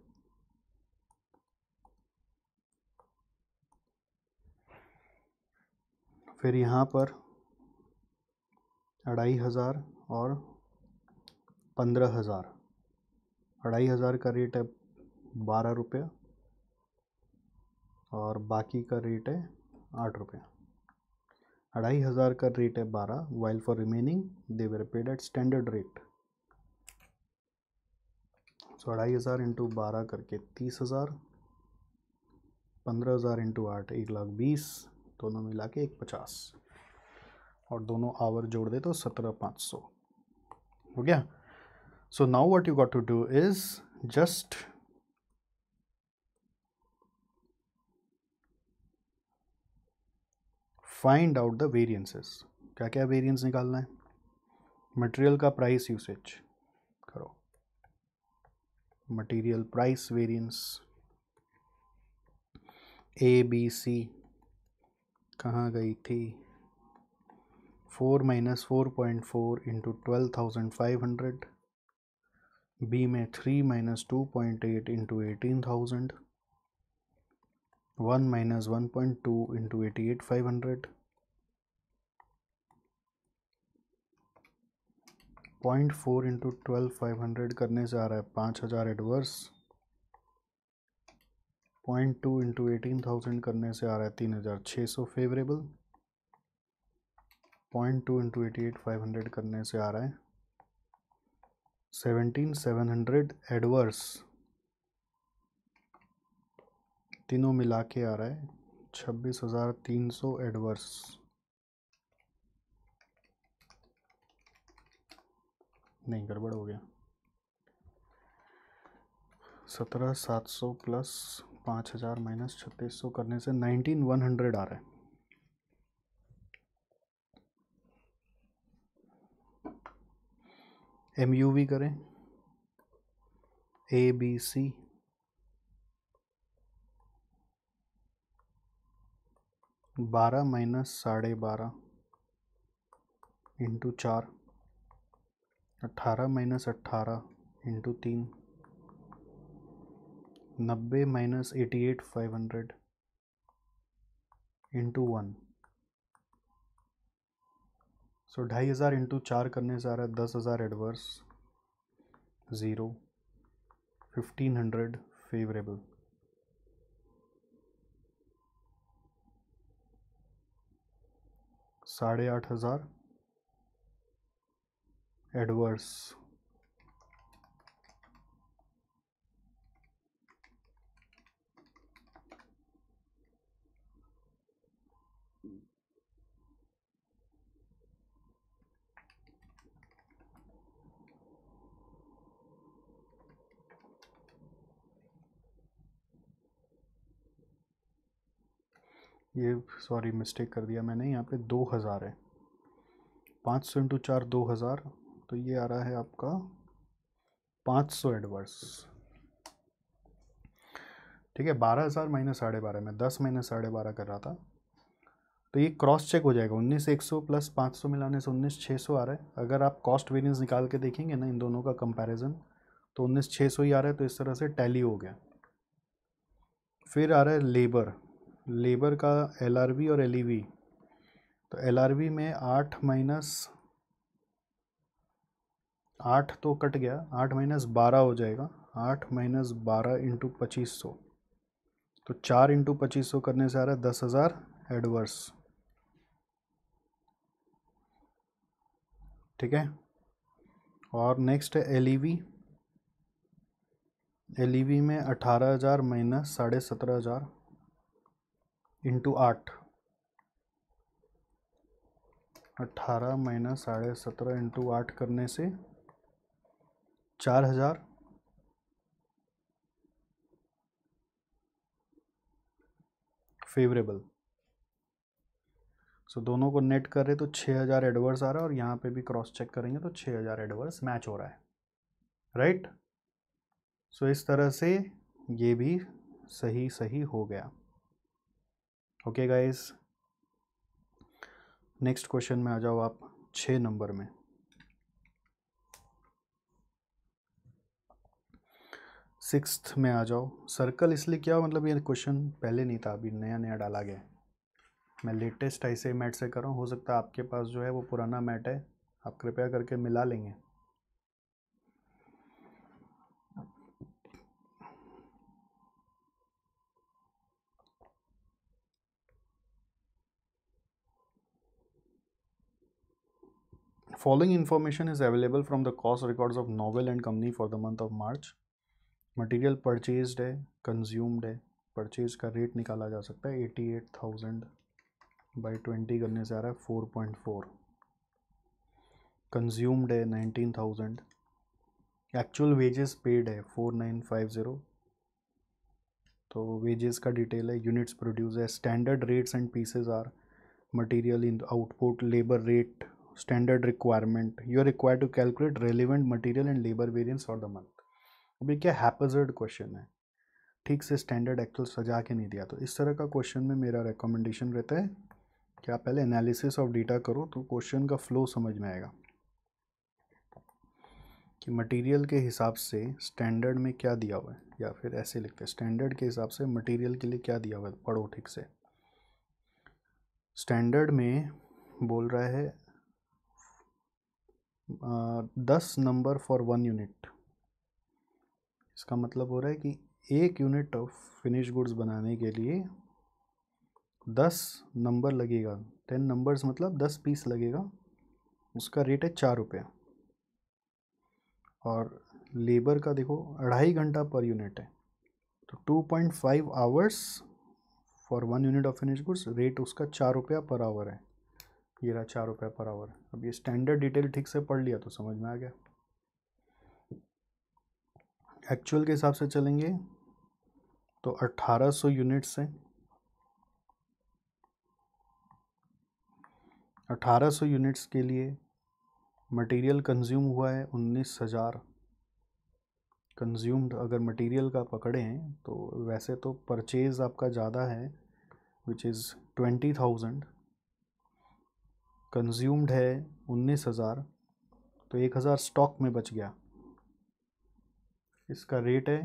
फिर यहाँ पर अढ़ाई हज़ार और पंद्रह हज़ार अढ़ाई हज़ार का रेट है बारह रुपये और बाकी का रेट है आठ रुपये अढ़ाई हज़ार का रेट है बारह while for remaining they were paid at standard rate so अढ़ाई हज़ार इंटू बारह करके तीस हज़ार पंद्रह हज़ार इंटू आठ एक लाख बीस दोनों मिला के एक पचास और दोनों आवर जोड़ दे तो सत्रह पाँच सौ हो गया so now what you got to do is just find out the variances क्या क्या वेरियंस निकालना है मटेरियल का प्राइस यूसेज करो material price variance A B C कहाँ गई थी four minus four point four into twelve thousand five hundred B में three minus two point eight into eighteen thousand one minus one point two into eighty eight five hundred point four into twelve five hundred करने से आ रहा है पाँच हज़ार adverse point two into eighteen thousand करने से आ रहा है तीन हज़ार छः सौ favourable point two into eighty eight five hundred करने से आ रहा है सेवनटीन सेवन हंड्रेड एडवर्स तीनों मिला के आ रहा है छब्बीस हज़ार तीन सौ एडवर्स नहीं गड़बड़ हो गया सत्रह सात सौ प्लस पाँच हज़ार माइनस छत्तीस सौ करने से नाइनटीन वन हंड्रेड आ रहा है एम यू वी करें ए बी सी बारह माइनस साढ़े बारह इंटू चार अट्ठारह माइनस अट्ठारह इंटू तीन नब्बे minus eighty eight five hundred into one so ढाई हज़ार इंटू चार करने से आ रहा है दस हज़ार adverse zero fifteen hundred favourable साढ़े आठ हज़ार एडवर्स ये सॉरी मिस्टेक कर दिया मैंने यहाँ पे दो हज़ार है पाँच सौ इंटू चार दो हज़ार तो ये आ रहा है आपका पाँच सौ एडवर्स ठीक है बारह हज़ार माइनस साढ़े बारह में दस माइनस साढ़े बारह कर रहा था तो ये क्रॉस चेक हो जाएगा उन्नीस एक सौ प्लस पाँच सौ मिलाने से उन्नीस छः सौ आ रहा है अगर आप कॉस्ट वेरियंस निकाल के देखेंगे ना इन दोनों का कंपैरिजन तो उन्नीस छः सौ ही आ रहा है तो इस तरह से टैली हो गया फिर आ रहा है लेबर लेबर का एल और एल e तो एल में आठ माइनस आठ तो कट गया आठ माइनस बारह हो जाएगा आठ माइनस बारह इंटू पच्चीस सौ तो चार इंटू पच्चीस सौ करने से आ रहा है दस हज़ार एडवर्स ठीक है और नेक्स्ट है L E V L E V में अठारह हज़ार माइनस साढ़े सत्रह हज़ार इंटू आठ अट्ठारह माइनस साढ़े सत्रह इंटू आठ करने से चार हज़ार फेवरेबल सो so, दोनों को नेट कर रहे तो छः हज़ार एडवर्स आ रहा है और यहाँ पे भी क्रॉस चेक करेंगे तो छः हज़ार एडवर्स मैच हो रहा है राइट right? सो so, इस तरह से ये भी सही सही हो गया ओके गाइस नेक्स्ट क्वेश्चन में आ जाओ आप छः नंबर में सिक्स में आ जाओ सर्कल इसलिए क्या मतलब ये क्वेश्चन पहले नहीं था अभी नया नया डाला गया मैं लेटेस्ट ऐसे मैट से कर रहा हूँ हो सकता है आपके पास जो है वो पुराना मैट है आप कृपया करके मिला लेंगे following information is available from the cost records of Novel and company for the month of March material purchase है कंज्यूम्ड है परचेज का रेट निकाला जा सकता है eighty eight thousand by twenty करने से आ रहा है फोर पॉइंट फोर कंज्यूम्ड है nineteen thousand actual wages paid है फोर नाइन फाइव ज़ीरो तो वेजेस का डिटेल है यूनिट्स प्रोड्यूस है standard rates and pieces are material in output labour rate standard requirement you are required to calculate relevant material and labour variance for the month अभी क्या हैपजर्ड question है ठीक से standard actual सजा के नहीं दिया तो इस तरह का क्वेश्चन में मेरा रिकमेंडेशन रहता है कि आप पहले एनालिसिस ऑफ डेटा करो तो क्वेश्चन का फ्लो समझ में आएगा कि मटेरियल के हिसाब से स्टैंडर्ड में क्या दिया हुआ है या फिर ऐसे लिखते हैं स्टैंडर्ड के हिसाब से मटेरियल के लिए क्या दिया हुआ है पढ़ो ठीक से स्टैंडर्ड में बोल रहा है दस नंबर फॉर वन यूनिट इसका मतलब हो रहा है कि एक यूनिट ऑफ फिनिश गुड्स बनाने के लिए दस नंबर लगेगा टेन नंबर्स मतलब दस पीस लगेगा उसका रेट है चार रुपये और लेबर का देखो अढ़ाई घंटा पर यूनिट है तो two point five hours for one unit of finish goods rate उसका चार रुपया पर आवर है ये रहा चार रुपये पर आवर अब ये स्टैंडर्ड डिटेल ठीक से पढ़ लिया तो समझ में आ गया एक्चुअल के हिसाब से चलेंगे तो 1800 यूनिट्स हैं 1800 यूनिट्स के लिए मटेरियल कंज्यूम हुआ है उन्नीस हज़ार कंज्यूम्ड अगर मटेरियल का पकड़ें तो वैसे तो परचेज़ आपका ज़्यादा है which is twenty thousand consumed है उन्नीस हज़ार तो एक हज़ार स्टॉक में बच गया इसका रेट है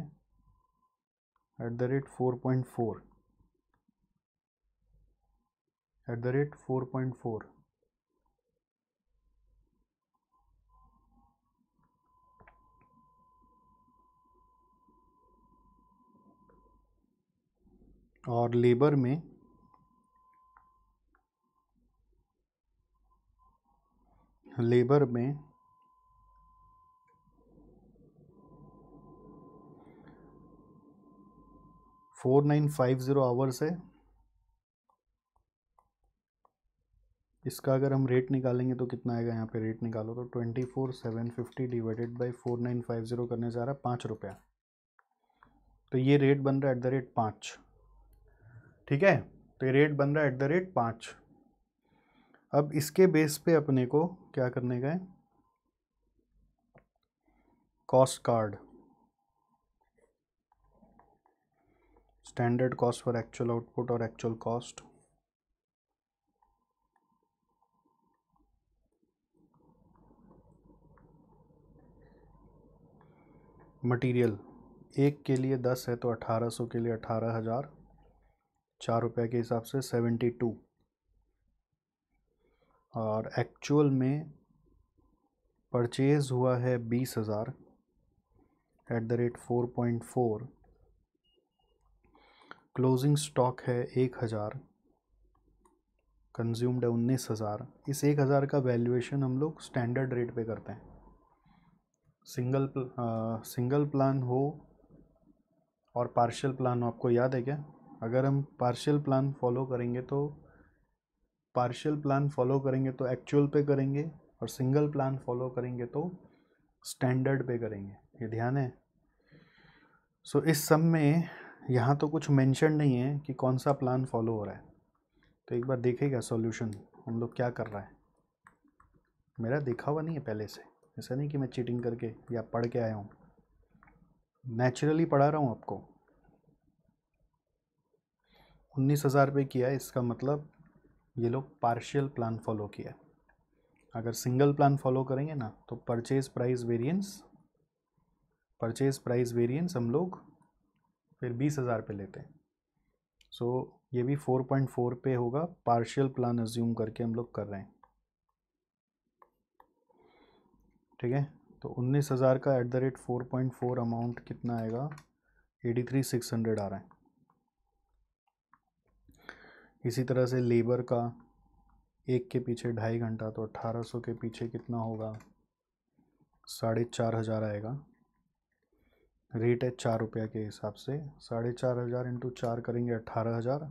at the rate four point four at the rate four point four और लेबर में लेबर में four nine five zero hours है इसका अगर हम रेट निकालेंगे तो कितना आएगा यहाँ पे रेट निकालो तो twenty four seven fifty divided by four nine five zero करने जा रहा है पाँच रुपया तो ये रेट बन रहा है एट द रेट पाँच ठीक है तो ये रेट बन रहा है एट द रेट पाँच अब इसके बेस पे अपने को क्या करने का है cost card standard cost for actual output और एक्चुअल कॉस्ट मटेरियल एक के लिए दस है तो अठारह सौ के लिए अठारह हज़ार चार रुपये के हिसाब से सेवेंटी टू और एक्चुअल में परचेज़ हुआ है बीस हज़ार at the rate four point four closing stock है एक हज़ार कंज्यूम्ड है उन्नीस हज़ार इस एक हज़ार का वैल्यूएशन हम लोग स्टैंडर्ड रेट पे करते हैं सिंगल आ, सिंगल प्लान हो और पार्शियल प्लान हो आपको याद है क्या अगर हम पार्शियल प्लान फॉलो करेंगे तो पार्शियल प्लान फॉलो करेंगे तो एक्चुअल पे करेंगे और सिंगल प्लान फॉलो करेंगे तो स्टैंडर्ड पे करेंगे ये ध्यान है सो so, इस सब में यहाँ तो कुछ मेंशन नहीं है कि कौन सा प्लान फॉलो हो रहा है तो एक बार देखेगा सॉल्यूशन हम लोग क्या कर रहा है मेरा देखा हुआ नहीं है पहले से ऐसा नहीं कि मैं चीटिंग करके या पढ़ के आया हूँ नेचुरली पढ़ा रहा हूँ आपको उन्नीस हज़ार रुपये किया इसका मतलब ये लोग पार्शियल प्लान फॉलो किया अगर सिंगल प्लान फॉलो करेंगे ना तो purchase price variance purchase price variance हम लोग फिर बीस हज़ार पे लेते हैं सो so, ये भी फोर पॉइंट फोर पे होगा पार्शियल प्लान एज्यूम करके हम लोग कर रहे हैं ठीक है तो उन्नीस हज़ार का at the rate four point four amount कितना आएगा एटी थ्री सिक्स हंड्रेड आ रहा है इसी तरह से लेबर का एक के पीछे ढाई घंटा तो अट्ठारह सौ के पीछे कितना होगा साढ़े चार हज़ार आएगा रेट है चार रुपया के हिसाब से साढ़े चार हज़ार इंटू चार करेंगे अट्ठारह हज़ार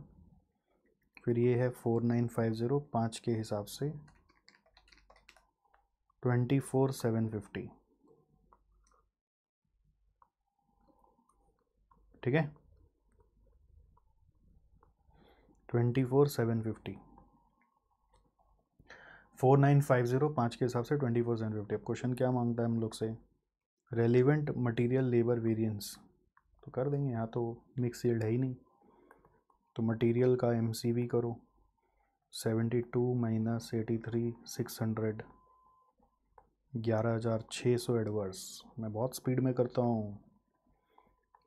फिर ये है फोर नाइन फाइव ज़ीरो पाँच के हिसाब से ट्वेंटी फोर सेवन फिफ्टी ठीक है twenty four seven fifty four nine five zero पाँच के हिसाब से ट्वेंटी फोर सेवन फिफ्टी अब क्वेश्चन क्या मांगता है हम लोग से रेलिवेंट मटेरियल लेबर वेरिएंस तो कर देंगे यहाँ तो मिक्स सील्ड है ही नहीं तो मटेरियल का एम सी वी करो seventy two minus eighty three six hundred ग्यारह हज़ार छः सौ एडवर्स मैं बहुत स्पीड में करता हूँ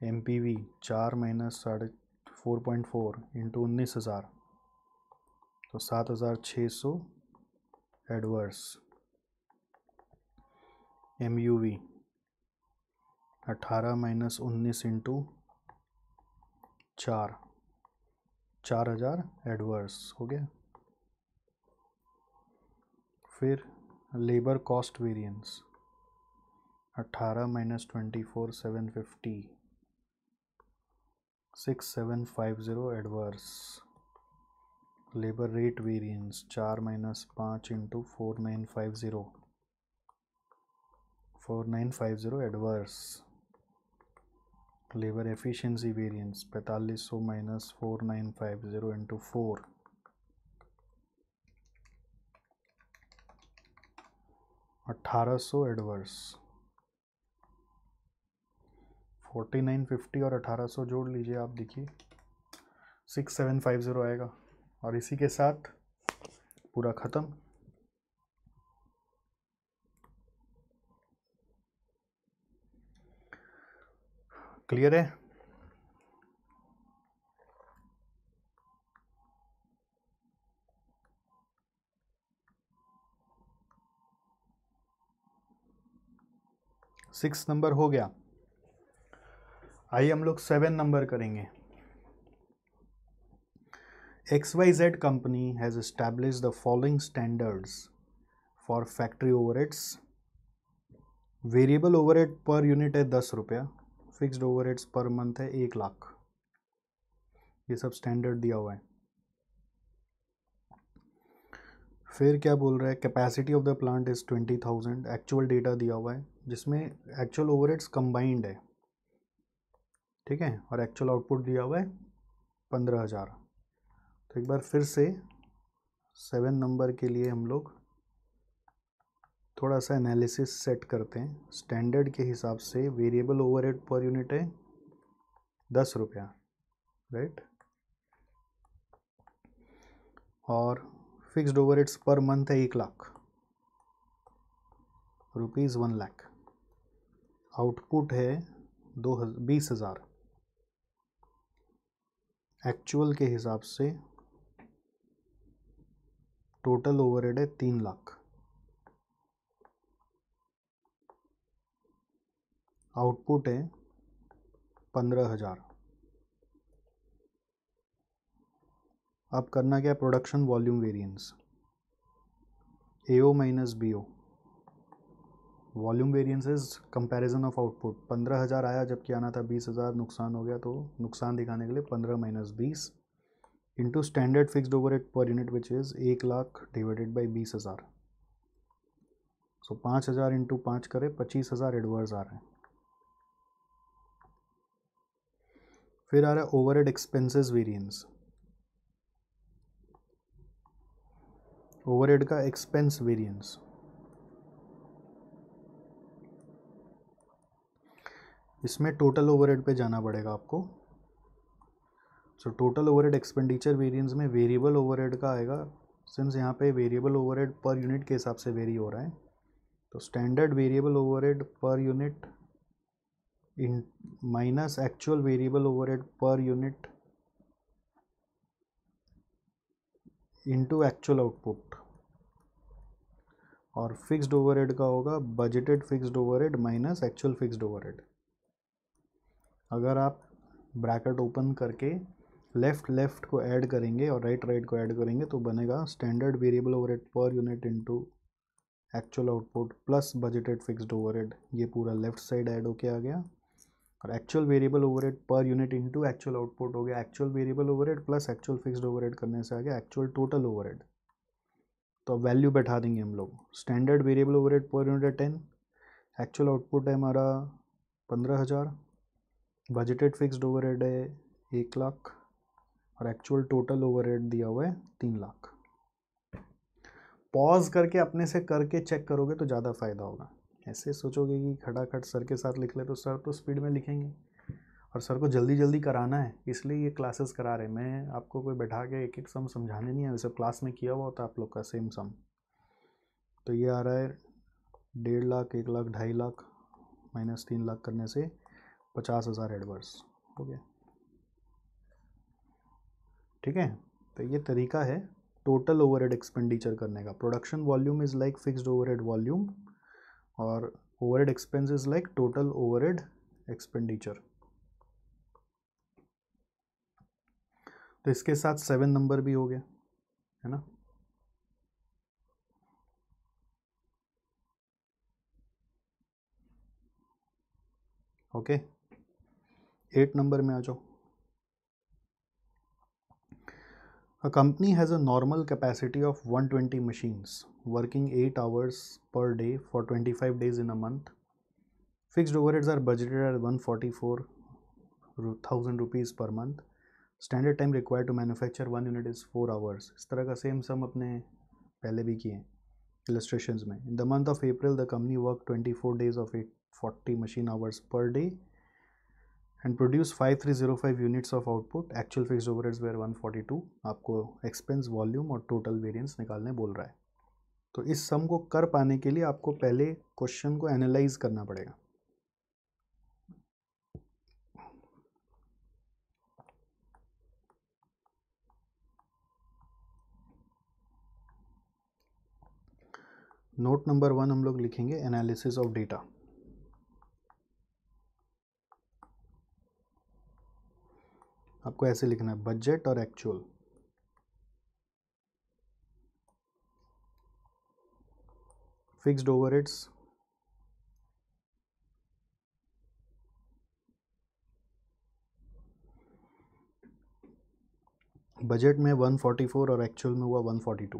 एम पी वी चार माइनस साढ़े फोर पॉइंट फोर इंटू उन्नीस हज़ार तो सात हज़ार छः सौ एडवर्स एम यू वी अठारह माइनस उन्नीस इंटू चार चार हज़ार एडवर्स हो गया फिर लेबर कॉस्ट वेरिएंस अट्ठारह minus twenty four seven fifty 6750 adverse labor rate variance 4 minus 5 into 4950 4950 adverse labor efficiency variance 4500 minus 4950 into 4 1800 adverse forty nine fifty और अठारह सौ जोड़ लीजिए आप देखिए सिक्स सेवन फाइव ज़ीरो आएगा और इसी के साथ पूरा ख़त्म क्लियर है सिक्स नंबर हो गया आइए हम लोग सेवन नंबर करेंगे X Y Z company has establish the following standards for factory overheads variable overhead per unit है दस रुपया फिक्स्ड ओवरहेड्स पर मंथ है एक लाख ये सब स्टैंडर्ड दिया हुआ है फिर क्या बोल रहा है capacity of the plant is twenty thousand actual data दिया हुआ है जिसमें एक्चुअल ओवरहेड्स कंबाइंड है ठीक है और एक्चुअल आउटपुट दिया हुआ है पंद्रह हज़ार तो एक बार फिर से सेवन नंबर के लिए हम लोग थोड़ा सा एनालिसिस सेट करते हैं स्टैंडर्ड के हिसाब से वेरिएबल ओवर पर यूनिट है दस रुपया राइट और फिक्स्ड ओवर पर मंथ है एक lakh rupees one lakh output है दो बीस हज़ार एक्चुअल के हिसाब से टोटल ओवर है तीन लाख आउटपुट है पंद्रह हज़ार अब करना क्या production volume variance A O minus B O volume is comparison of output पंद्रह हज़ार आया जबकि आना था बीस हज़ार नुकसान हो गया तो नुकसान दिखाने के लिए पंद्रह माइनस बीस into standard fixed overhead per unit which is एक लाख डिवाइडेड बाई बीस हज़ार सो पाँच हज़ार इंटू पाँच करे पच्चीस हज़ार एडवर्स आ रहे हैं फिर आ रहा है overhead expenses variance head का एक्सपेंस वेरियंस इसमें टोटल ओवरहेड पे जाना पड़ेगा आपको so total overhead expenditure variance में वेरिएबल ओवरहेड का आएगा सिंस यहाँ पे वेरिएबल ओवरहेड पर यूनिट के हिसाब से वेरी हो रहा है तो standard variable overhead per unit in minus actual variable overhead per unit into actual output और फिक्स्ड ओवरहेड का होगा budgeted fixed overhead minus actual fixed overhead अगर आप ब्रैकेट ओपन करके लेफ़्ट लेफ़्ट को ऐड करेंगे और राइट right, राइट right को ऐड करेंगे तो बनेगा standard variable over per unit into actual output plus budgeted fixed overhead ये पूरा लेफ्ट साइड ऐड होके आ गया और actual variable overhead per unit into actual output हो गया actual variable overhead plus actual fixed overhead करने से आ गया एक्चुअल टोटल हेड तो अब वैल्यू बैठा देंगे हम लोग standard variable overhead per unit ten actual output है हमारा पंद्रह हज़ार बजटेड फिक्स्ड ओवरहेड है एक लाख और एक्चुअल टोटल ओवरहेड दिया हुआ है तीन लाख पॉज करके अपने से करके चेक करोगे तो ज़्यादा फ़ायदा होगा ऐसे सोचोगे कि खट सर के साथ लिख ले तो सर तो स्पीड में लिखेंगे और सर को जल्दी जल्दी कराना है इसलिए ये क्लासेस करा रहे मैं आपको कोई बैठा के एक एक सम समझाने नहीं है वैसे क्लास में किया हुआ होता आप लोग का सेम सम तो ये आ रहा है डेढ़ लाख एक लाख ढाई लाख माइनस तीन लाख करने से पचास हज़ार एडवर्स हो गया ठीक है तो ये तरीका है टोटल ओवर एक्सपेंडिचर करने का production volume is like fixed over volume और overhead expense is like total overhead expenditure तो इसके साथ सेवन नंबर भी हो गया है ना ओके okay. एट नंबर में आ जाओ a company has a normal capacity of one twenty machines working eight hours per day for twenty five days in a month fixed over its are budgeted at one forty four thousand rupees per month standard time require to manufacture one unit is four hours इस तरह का same सम अपने पहले भी किए illustration में in the month of April the company work twenty four days of at forty machine hours per day and produce 5305 units of output actual fixed overheads were 142 आपको expense volume और total variance निकालने बोल रहा है तो इस सम को कर पाने के लिए आपको पहले क्वेश्चन को एनालाइज करना पड़ेगा नोट नंबर वन हम लोग लिखेंगे एनालिसिस ऑफ डेटा आपको ऐसे लिखना है बजट और एक्चुअल फिक्स्ड ओवरहेड्स बजट में 144 और एक्चुअल में हुआ 142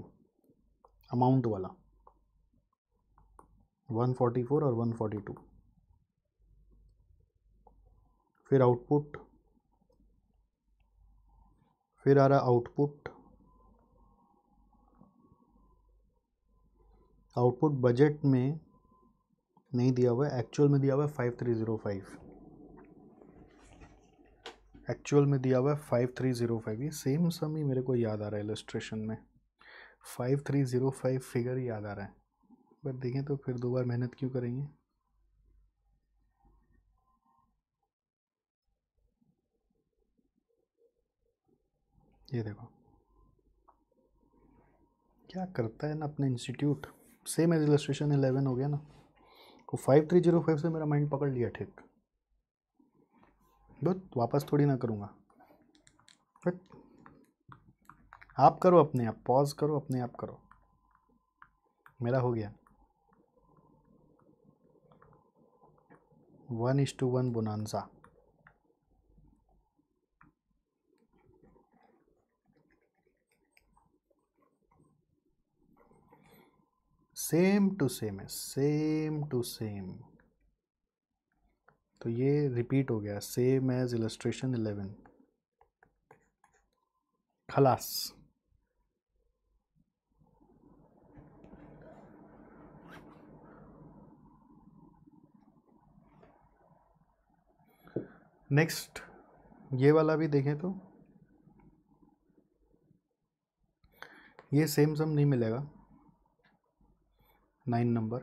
अमाउंट वाला 144 और 142 फिर आउटपुट फिर आ रहा आउटपुट आउटपुट बजट में नहीं दिया हुआ है एक्चुअल में दिया हुआ है five three zero five actual में दिया हुआ है फाइव थ्री ज़ीरो फाइव ये सेम सम ही मेरे को याद आ रहा है इलस्ट्रेशन में five three zero five figure याद आ रहा है बट देखें तो फिर दो बार मेहनत क्यों करेंगे ये देखो क्या करता है ना अपने institute same as registration eleven हो गया ना वो फाइव थ्री जीरो फाइव से मेरा माइंड पकड़ लिया ठीक बट वापस थोड़ी ना करूँगा बट आप करो अपने आप पॉज करो अपने आप करो मेरा हो गया one is two one bonanza same to same है सेम टू सेम तो ये रिपीट हो गया सेम एज इलस्ट्रेशन इलेवन खलास नेक्स्ट ये वाला भी देखें तो ये सेम सम नहीं मिलेगा नाइन नंबर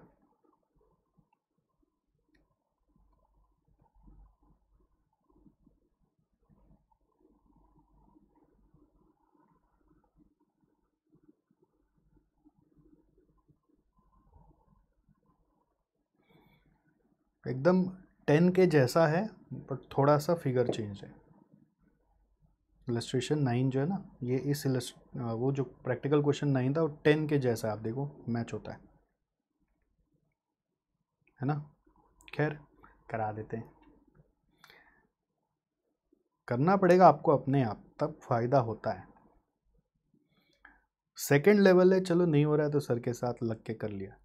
एकदम टेन के जैसा है बट थोड़ा सा फिगर चेंज है इलस्ट्रेशन नाइन जो है ना ये इस वो जो प्रैक्टिकल क्वेश्चन नाइन था वो टेन के जैसा आप देखो मैच होता है है ना खैर करा देते हैं करना पड़ेगा आपको अपने आप तब फ़ायदा होता है सेकंड लेवल है चलो नहीं हो रहा है तो सर के साथ लग के कर लिया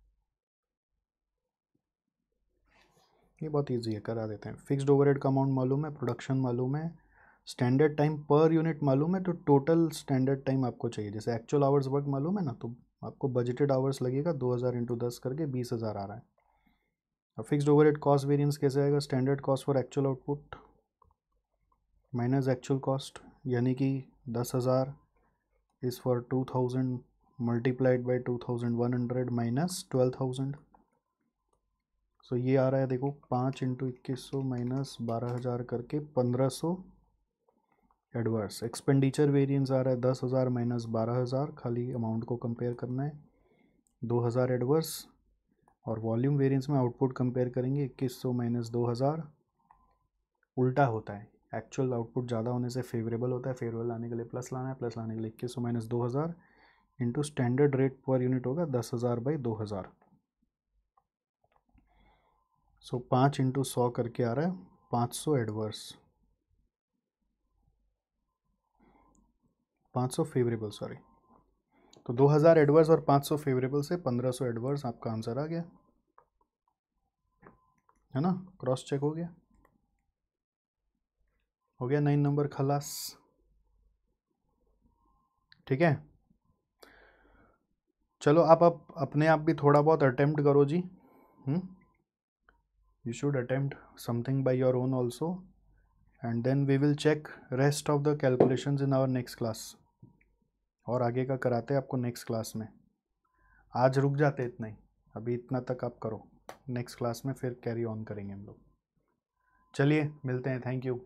ये बहुत इजी है करा देते हैं फिक्स्ड ओवरहेड का अमाउंट मालूम है प्रोडक्शन मालूम है स्टैंडर्ड टाइम पर यूनिट मालूम है तो टोटल स्टैंडर्ड टाइम आपको चाहिए जैसे एक्चुअल आवर्स वर्क मालूम है ना तो आपको बजटेड आवर्स लगेगा दो हज़ार इंटू दस करके बीस हज़ार आ रहा है अब फिक्स्ड ओवरहेड कॉस्ट वेरिएंस कैसे आएगा standard cost for actual output minus actual cost यानी कि दस हज़ार is for two thousand multiplied by two thousand one hundred minus twelve thousand so ये आ रहा है देखो पाँच इंटू इक्कीस सौ माइनस बारह हज़ार करके पंद्रह सौ एडवर्स एक्सपेंडिचर वेरियंस आ रहा है दस हज़ार माइनस बारह हज़ार खाली अमाउंट को कंपेयर करना है दो हज़ार एडवर्स और वॉल्यूम वेरिएंस में आउटपुट कंपेयर करेंगे इक्कीस सौ माइनस दो हज़ार उल्टा होता है एक्चुअल आउटपुट ज़्यादा होने से फेवरेबल होता है फेवरेबल लाने के लिए प्लस लाना है प्लस लाने के लिए इक्कीस सौ माइनस दो हज़ार into standard rate per unit होगा दस हज़ार बाई दो हज़ार सो पाँच इंटू सौ करके आ रहा है पाँच सौ एडवर्स पाँच सौ फेवरेबल सॉरी तो 2000 एडवर्स और 500 फेवरेबल से 1500 एडवर्स आपका आंसर आ गया है ना क्रॉस चेक हो गया हो गया नाइन नंबर खलास ठीक है चलो आप अब अपने आप भी थोड़ा बहुत अटेम्प्ट करो जी you should attempt something by your own also and then we will check rest of the calculations in our next class और आगे का कराते हैं आपको नेक्स्ट क्लास में आज रुक जाते इतना ही अभी इतना तक आप करो नेक्स्ट क्लास में फिर कैरी ऑन करेंगे हम लोग चलिए मिलते हैं थैंक यू